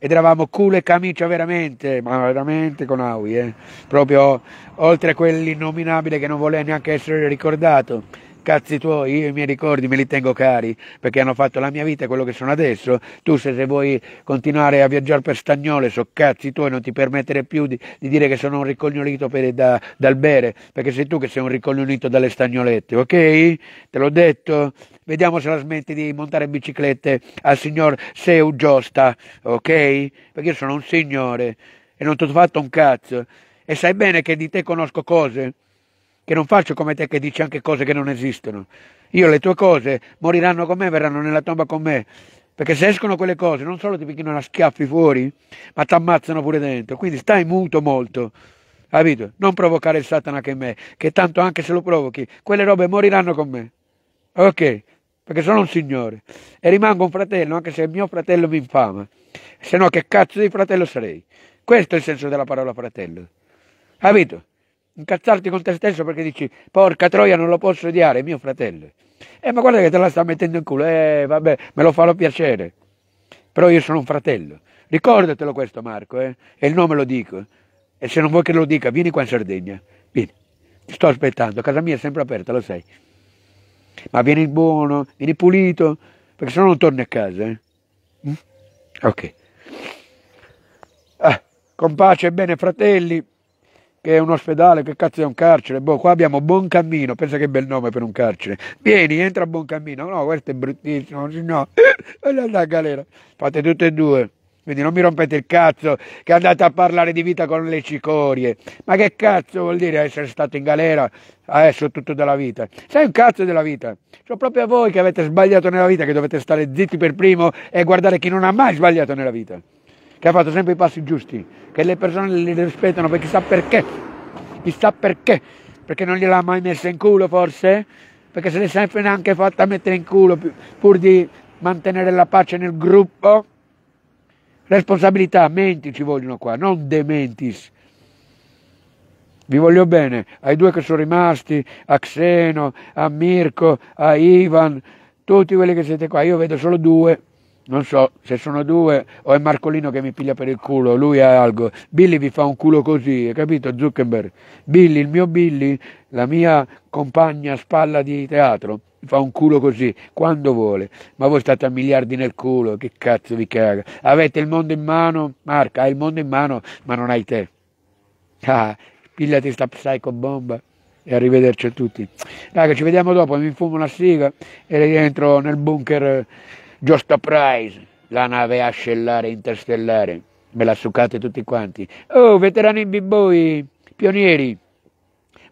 ed eravamo culo e camicia veramente, ma veramente con Aui, eh? proprio oltre a quell'innominabile che non voleva neanche essere ricordato. Cazzi tuoi, io i miei ricordi me li tengo cari perché hanno fatto la mia vita quello che sono adesso. Tu se, se vuoi continuare a viaggiare per stagnole, so cazzi tuoi, non ti permettere più di, di dire che sono un ricognolito per, da, dal bere, perché sei tu che sei un ricognolito dalle stagnolette, ok? Te l'ho detto, Vediamo se la smette di montare biciclette al signor Seu Giosta, ok? Perché io sono un signore e non ti ho fatto un cazzo. E sai bene che di te conosco cose che non faccio come te che dici anche cose che non esistono. Io le tue cose moriranno con me, verranno nella tomba con me. Perché se escono quelle cose, non solo ti picchino la schiaffi fuori, ma ti ammazzano pure dentro. Quindi stai muto molto. Capito? Non provocare il Satana che in me, che tanto anche se lo provochi, quelle robe moriranno con me. Ok, perché sono un signore e rimango un fratello anche se mio fratello mi infama. Se no che cazzo di fratello sarei? Questo è il senso della parola fratello. Capito? Incazzarti con te stesso perché dici porca troia non lo posso odiare, è mio fratello. Eh ma guarda che te la sta mettendo in culo, eh vabbè, me lo farò piacere. Però io sono un fratello. Ricordatelo questo Marco, eh? E il nome lo dico. E se non vuoi che lo dica, vieni qua in Sardegna. Vieni. Ti sto aspettando, casa mia è sempre aperta, lo sai ma vieni buono, vieni pulito, perché sennò non torni a casa. Eh? Mm? Ok. Ah, con pace e bene fratelli, che è un ospedale, che cazzo è un carcere, boh, qua abbiamo Buon Cammino, pensa che bel nome per un carcere, vieni, entra a Buon Cammino, no, questo è bruttissimo, no, è la galera, fate tutte e due. Quindi non mi rompete il cazzo che andate a parlare di vita con le cicorie. Ma che cazzo vuol dire essere stato in galera adesso tutto della vita? Sei un cazzo della vita? Sono proprio voi che avete sbagliato nella vita, che dovete stare zitti per primo e guardare chi non ha mai sbagliato nella vita. Che ha fatto sempre i passi giusti, che le persone li rispettano per chissà perché. Chissà perché. Perché non gliel'ha mai messa in culo forse? Perché se l'è sempre neanche fatta mettere in culo pur di mantenere la pace nel gruppo? Responsabilità, menti ci vogliono qua, non dementis. Vi voglio bene, ai due che sono rimasti, a Xeno, a Mirko, a Ivan, tutti quelli che siete qua, io vedo solo due, non so se sono due o è Marcolino che mi piglia per il culo, lui ha algo, Billy vi fa un culo così, hai capito Zuckerberg? Billy, il mio Billy, la mia compagna spalla di teatro, fa un culo così, quando vuole, ma voi state a miliardi nel culo, che cazzo vi caga, avete il mondo in mano, Marco, hai il mondo in mano, ma non hai te, ah, pigliati sta psicobomba e arrivederci a tutti, raga ci vediamo dopo, mi fumo una siga e rientro nel bunker eh, Just a Prize, la nave ascellare interstellare, me la succate tutti quanti, oh veterani b-boy, pionieri,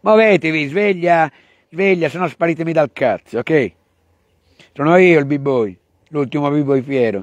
muovetevi, sveglia, Sveglia, se no sparitemi dal cazzo, ok? Sono io il b-boy, l'ultimo b-boy fiero.